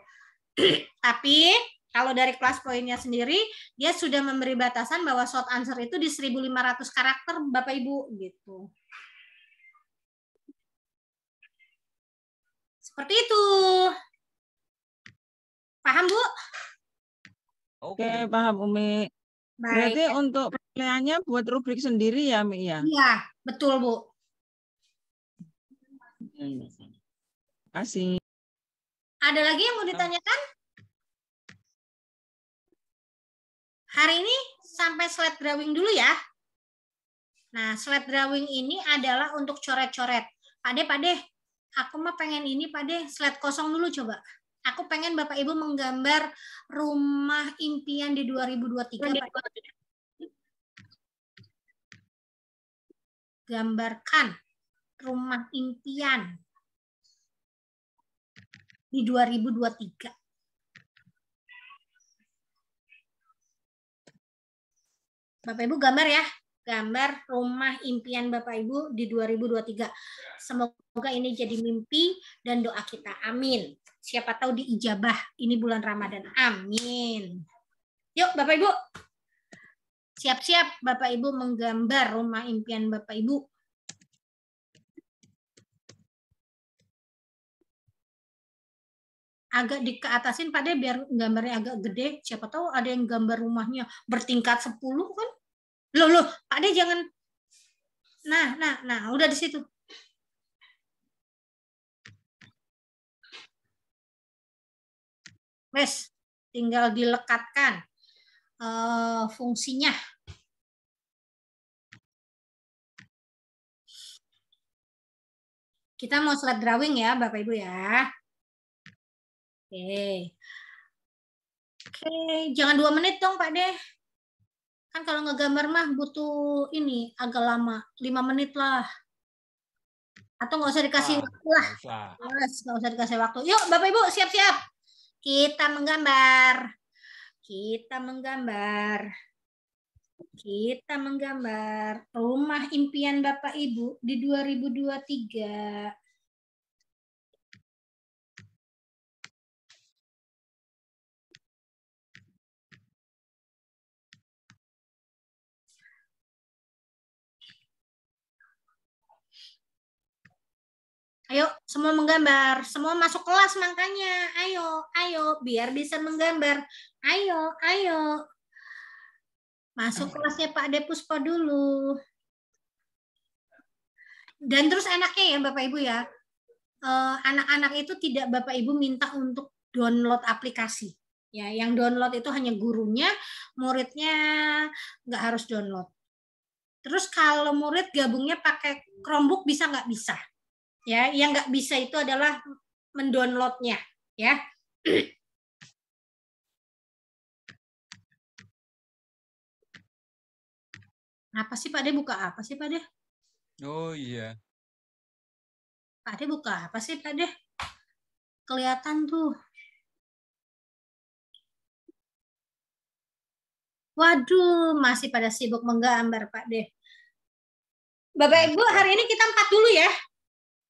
Tapi kalau dari kelas poinnya sendiri dia sudah memberi batasan bahwa short answer itu di 1500 karakter Bapak Ibu gitu. Seperti itu. Paham, Bu? Oke, paham Umi. Baik. Berarti untuk penilaiannya buat rubrik sendiri ya, Mi ya? Iya, betul Bu. kasih. Ada lagi yang mau ditanyakan? Hari ini sampai slide drawing dulu ya. Nah, slide drawing ini adalah untuk coret-coret. Pade, Pade, aku mah pengen ini, Pade. Slide kosong dulu coba aku pengen Bapak Ibu menggambar rumah impian di 2023. Pak. Gambarkan rumah impian di 2023. Bapak Ibu gambar ya, gambar rumah impian Bapak Ibu di 2023. Semoga ini jadi mimpi dan doa kita. Amin. Siapa tahu diijabah ini bulan Ramadan. Amin. Yuk Bapak Ibu. Siap-siap Bapak Ibu menggambar rumah impian Bapak Ibu. agak dikeatasin pada biar gambarnya agak gede. Siapa tahu ada yang gambar rumahnya bertingkat 10 kan? Loh, loh, Pak De jangan Nah, nah, nah, udah di situ. mesh tinggal dilekatkan uh, fungsinya kita mau slide drawing ya Bapak Ibu ya oke oke jangan dua menit dong Pak deh kan kalau ngegambar mah butuh ini agak lama lima menit lah atau nggak usah dikasih waktu lah nggak nggak usah dikasih waktu yuk bapak ibu siap-siap kita menggambar. Kita menggambar. Kita menggambar rumah impian Bapak Ibu di 2023. Ayo semua menggambar, semua masuk kelas makanya. Ayo, ayo biar bisa menggambar. Ayo, ayo. Masuk kelasnya Pak Depuspa dulu. Dan terus enaknya ya Bapak Ibu ya. Eh, anak-anak eh, itu tidak Bapak Ibu minta untuk download aplikasi. Ya, yang download itu hanya gurunya, muridnya nggak harus download. Terus kalau murid gabungnya pakai Chromebook bisa nggak bisa? ya yang nggak bisa itu adalah mendownloadnya ya apa sih Pak De buka apa sih Pak De oh iya Pak De buka apa sih Pak De kelihatan tuh Waduh, masih pada sibuk menggambar Pak De. Bapak Ibu, hari ini kita empat dulu ya.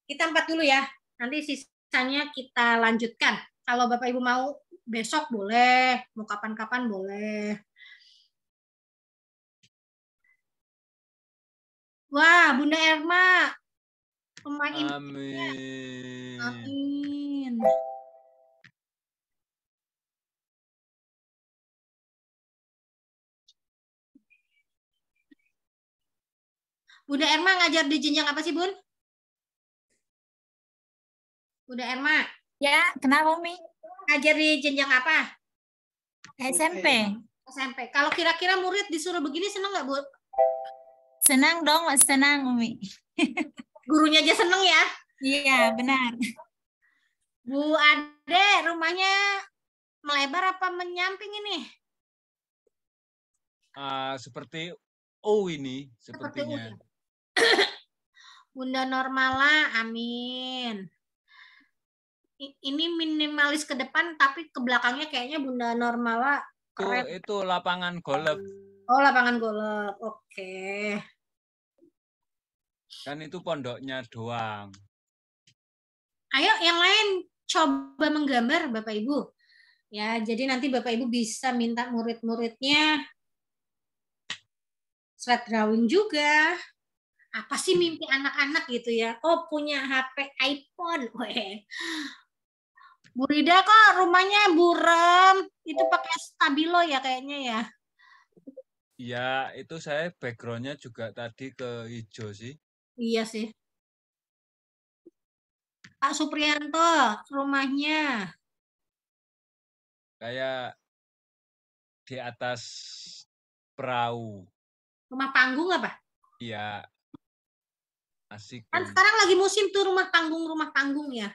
Kita empat dulu ya. Nanti sisanya kita lanjutkan. Kalau Bapak Ibu mau besok boleh, mau kapan-kapan boleh. Wah, Bunda Erma, pemain Amin. Amin. Bunda Erma ngajar di jenjang apa sih, Bun? Udah Erma? Ya, kenapa Umi? Ngajar di jenjang apa? SMP. SMP. Kalau kira-kira murid disuruh begini senang nggak Bu? Senang dong, senang Umi. Gurunya aja seneng ya? Iya, benar. Bu Ade, rumahnya melebar apa menyamping ini? Uh, seperti O ini, sepertinya. Ya? Seperti ini Bunda Normala, amin ini minimalis ke depan tapi ke belakangnya kayaknya Bunda normal oh, keren. Itu, itu lapangan golf. Oh, lapangan golf. Oke. Okay. Kan itu pondoknya doang. Ayo yang lain coba menggambar Bapak Ibu. Ya, jadi nanti Bapak Ibu bisa minta murid-muridnya slide drawing juga. Apa sih mimpi anak-anak gitu ya? Oh, punya HP iPhone. Weh Bu Rida kok rumahnya burem, itu oh. pakai stabilo ya kayaknya ya? Ya itu saya backgroundnya juga tadi ke hijau sih. Iya sih. Pak Suprianto, rumahnya. Kayak di atas perahu. Rumah panggung apa? Iya. Asik. Kan sekarang lagi musim tuh rumah panggung, rumah panggung ya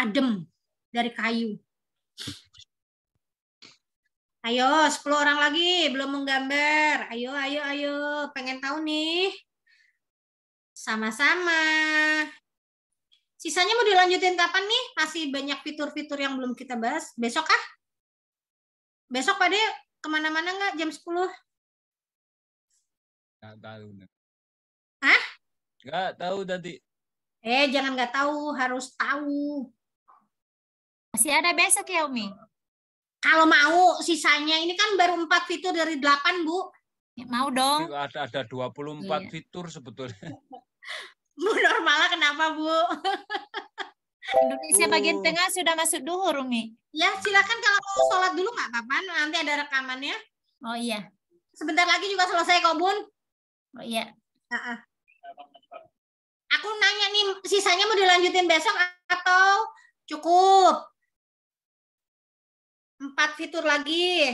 adem dari kayu. Ayo, 10 orang lagi belum menggambar. Ayo, ayo, ayo. Pengen tahu nih. Sama-sama. Sisanya mau dilanjutin kapan nih? Masih banyak fitur-fitur yang belum kita bahas. Besok kah? Besok pada kemana-mana nggak jam 10? Nggak tahu. Hah? Nggak tahu tadi. Eh, jangan nggak tahu. Harus tahu. Masih ada besok ya Umi? Kalau mau sisanya ini kan baru 4 fitur dari delapan Bu. Ya, mau dong. Ada ada 24 iya. fitur sebetulnya. Bu Normala kenapa, Bu? Indonesia bagian uh. tengah sudah masuk duhur, Umi. Ya, silakan kalau mau sholat dulu nggak apa-apa, nanti ada rekamannya. Oh iya. Sebentar lagi juga selesai kok, Bun. Oh iya. Uh -uh. Aku nanya nih, sisanya mau dilanjutin besok atau cukup? empat fitur lagi.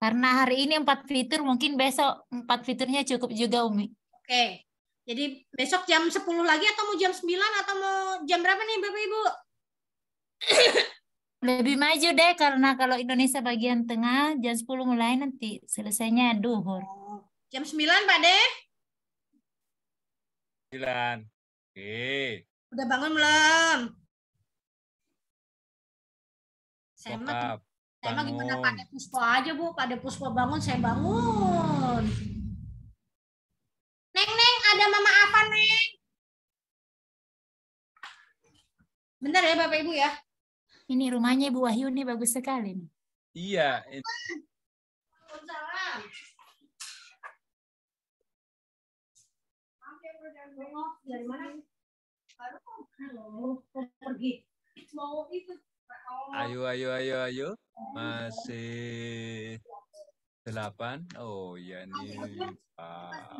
Karena hari ini empat fitur, mungkin besok empat fiturnya cukup juga Umi. Oke, jadi besok jam 10 lagi atau mau jam 9 atau mau jam berapa nih Bapak Ibu? Lebih maju deh karena kalau Indonesia bagian tengah jam 10 mulai nanti selesainya duhur. Oh, jam 9 Pak De? 9. Oke. Udah bangun belum? Saya mah saya mah gimana pada Puspo aja Bu, pada Puspo bangun saya bangun. Neng Neng ada mama apa Neng? Bener ya Bapak Ibu ya? Ini rumahnya Bu Wahyu nih bagus sekali nih. Iya. Dari mana? Baru mau pergi. Mau ikut Ayo, ayo, ayo, ayo. Masih delapan. Oh iya nih. Pak.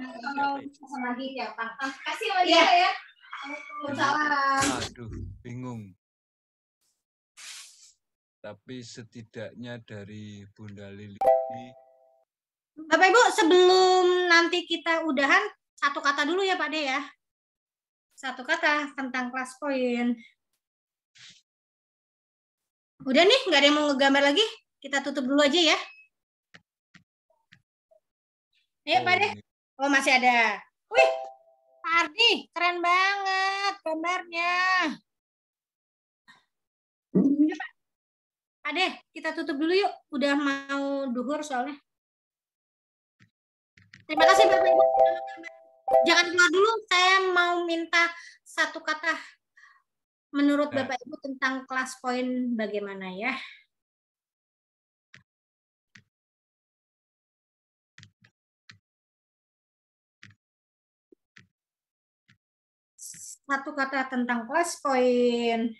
Siapa? Kasih lagi oh, iya, ya. Aduh, bingung. Tapi setidaknya dari Bunda Lili. Bapak Ibu, sebelum nanti kita udahan, satu kata dulu ya Pak De ya. Satu kata tentang kelas poin udah nih, nggak ada yang mau ngegambar lagi. Kita tutup dulu aja ya. Ayo, Pak Deh. Oh, oh masih ada. Wih, Ardi, keren banget gambarnya. deh kita tutup dulu yuk. Udah mau duhur soalnya. Terima kasih Bapak Ibu. Jangan keluar dulu, saya mau minta satu kata menurut nah. Bapak Ibu tentang kelas poin bagaimana ya? Satu kata tentang kelas poin.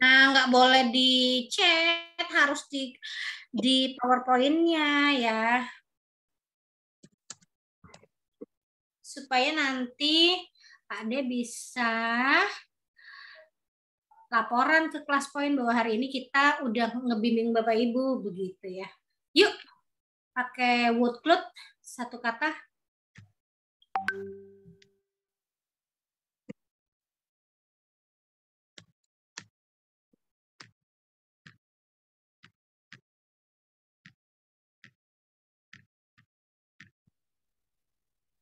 Nah, nggak boleh di chat, harus di di PowerPoint-nya ya. Supaya nanti Pak De bisa laporan ke kelas poin bahwa hari ini kita udah ngebimbing Bapak Ibu begitu ya. Yuk, pakai wood cloth satu kata. Thank you.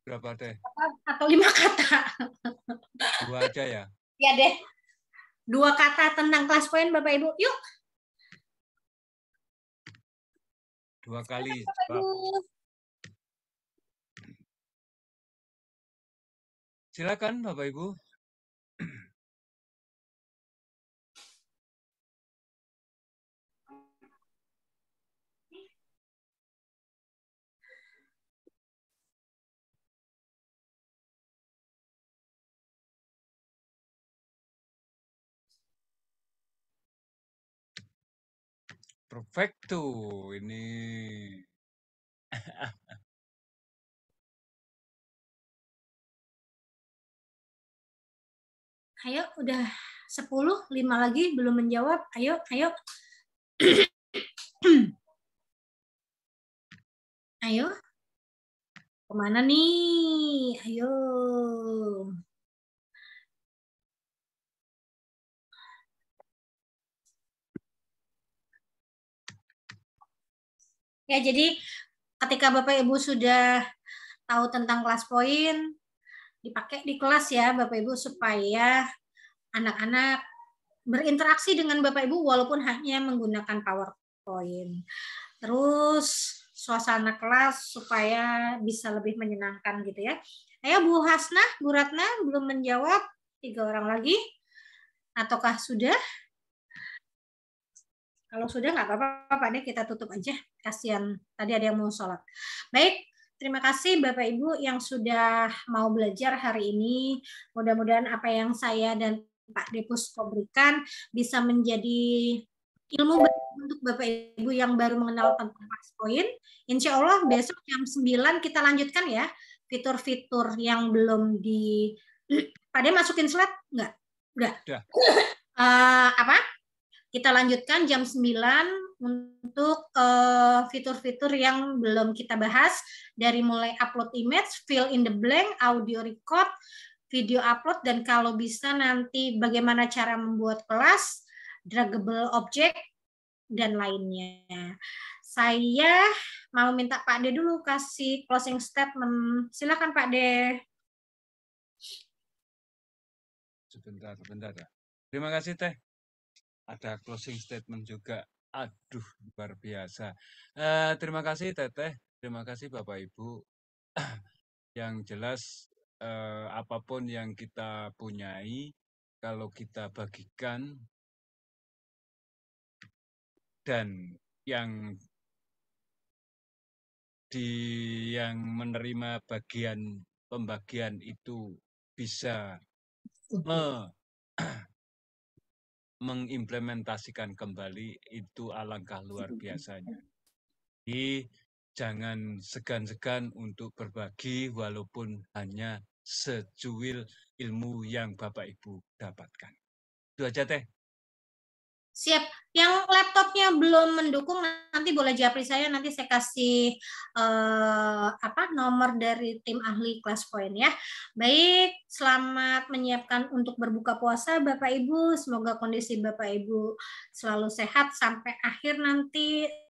berapa deh? Atau lima kata. Dua aja ya? Iya deh. Dua kata tentang kelas poin Bapak Ibu. Yuk. Dua kali. Bapak Ibu. Silakan Bapak Ibu. Perfecto ini. Ayo udah 10, 5 lagi belum menjawab. Ayo, ayo. ayo. Kemana nih? Ayo. Ya, jadi ketika Bapak Ibu sudah tahu tentang kelas poin, dipakai di kelas ya Bapak Ibu supaya anak-anak berinteraksi dengan Bapak Ibu walaupun hanya menggunakan PowerPoint. Terus suasana kelas supaya bisa lebih menyenangkan gitu ya. Ayo Bu Hasnah, Bu Ratna belum menjawab. Tiga orang lagi. Ataukah sudah? Kalau sudah nggak apa-apa Pak Dek, kita tutup aja. Kasihan tadi ada yang mau sholat. Baik, terima kasih Bapak Ibu yang sudah mau belajar hari ini. Mudah-mudahan apa yang saya dan Pak Depus berikan bisa menjadi ilmu untuk Bapak Ibu yang baru mengenal tentang Passpoint. Insya Allah besok jam 9 kita lanjutkan ya fitur-fitur yang belum di... Pak Dek masukin slide? Nggak? Udah. Udah. uh, apa? Kita lanjutkan jam 9 untuk eh, fitur-fitur uh, yang belum kita bahas dari mulai upload image, fill in the blank, audio record, video upload dan kalau bisa nanti bagaimana cara membuat kelas, draggable object dan lainnya. Saya mau minta Pak De dulu kasih closing statement. Silakan Pak De. Sebentar, sebentar Terima kasih Teh ada closing statement juga. Aduh, luar biasa. Uh, terima kasih Teteh, terima kasih Bapak Ibu. yang jelas uh, apapun yang kita punyai, kalau kita bagikan dan yang di yang menerima bagian pembagian itu bisa me, mengimplementasikan kembali itu alangkah luar biasanya. Jadi jangan segan-segan untuk berbagi walaupun hanya secuil ilmu yang Bapak Ibu dapatkan. Itu aja teh. Siap. Yang laptopnya belum mendukung nanti boleh japri saya nanti saya kasih eh, apa nomor dari tim ahli kelas poin ya. Baik, selamat menyiapkan untuk berbuka puasa Bapak Ibu. Semoga kondisi Bapak Ibu selalu sehat sampai akhir nanti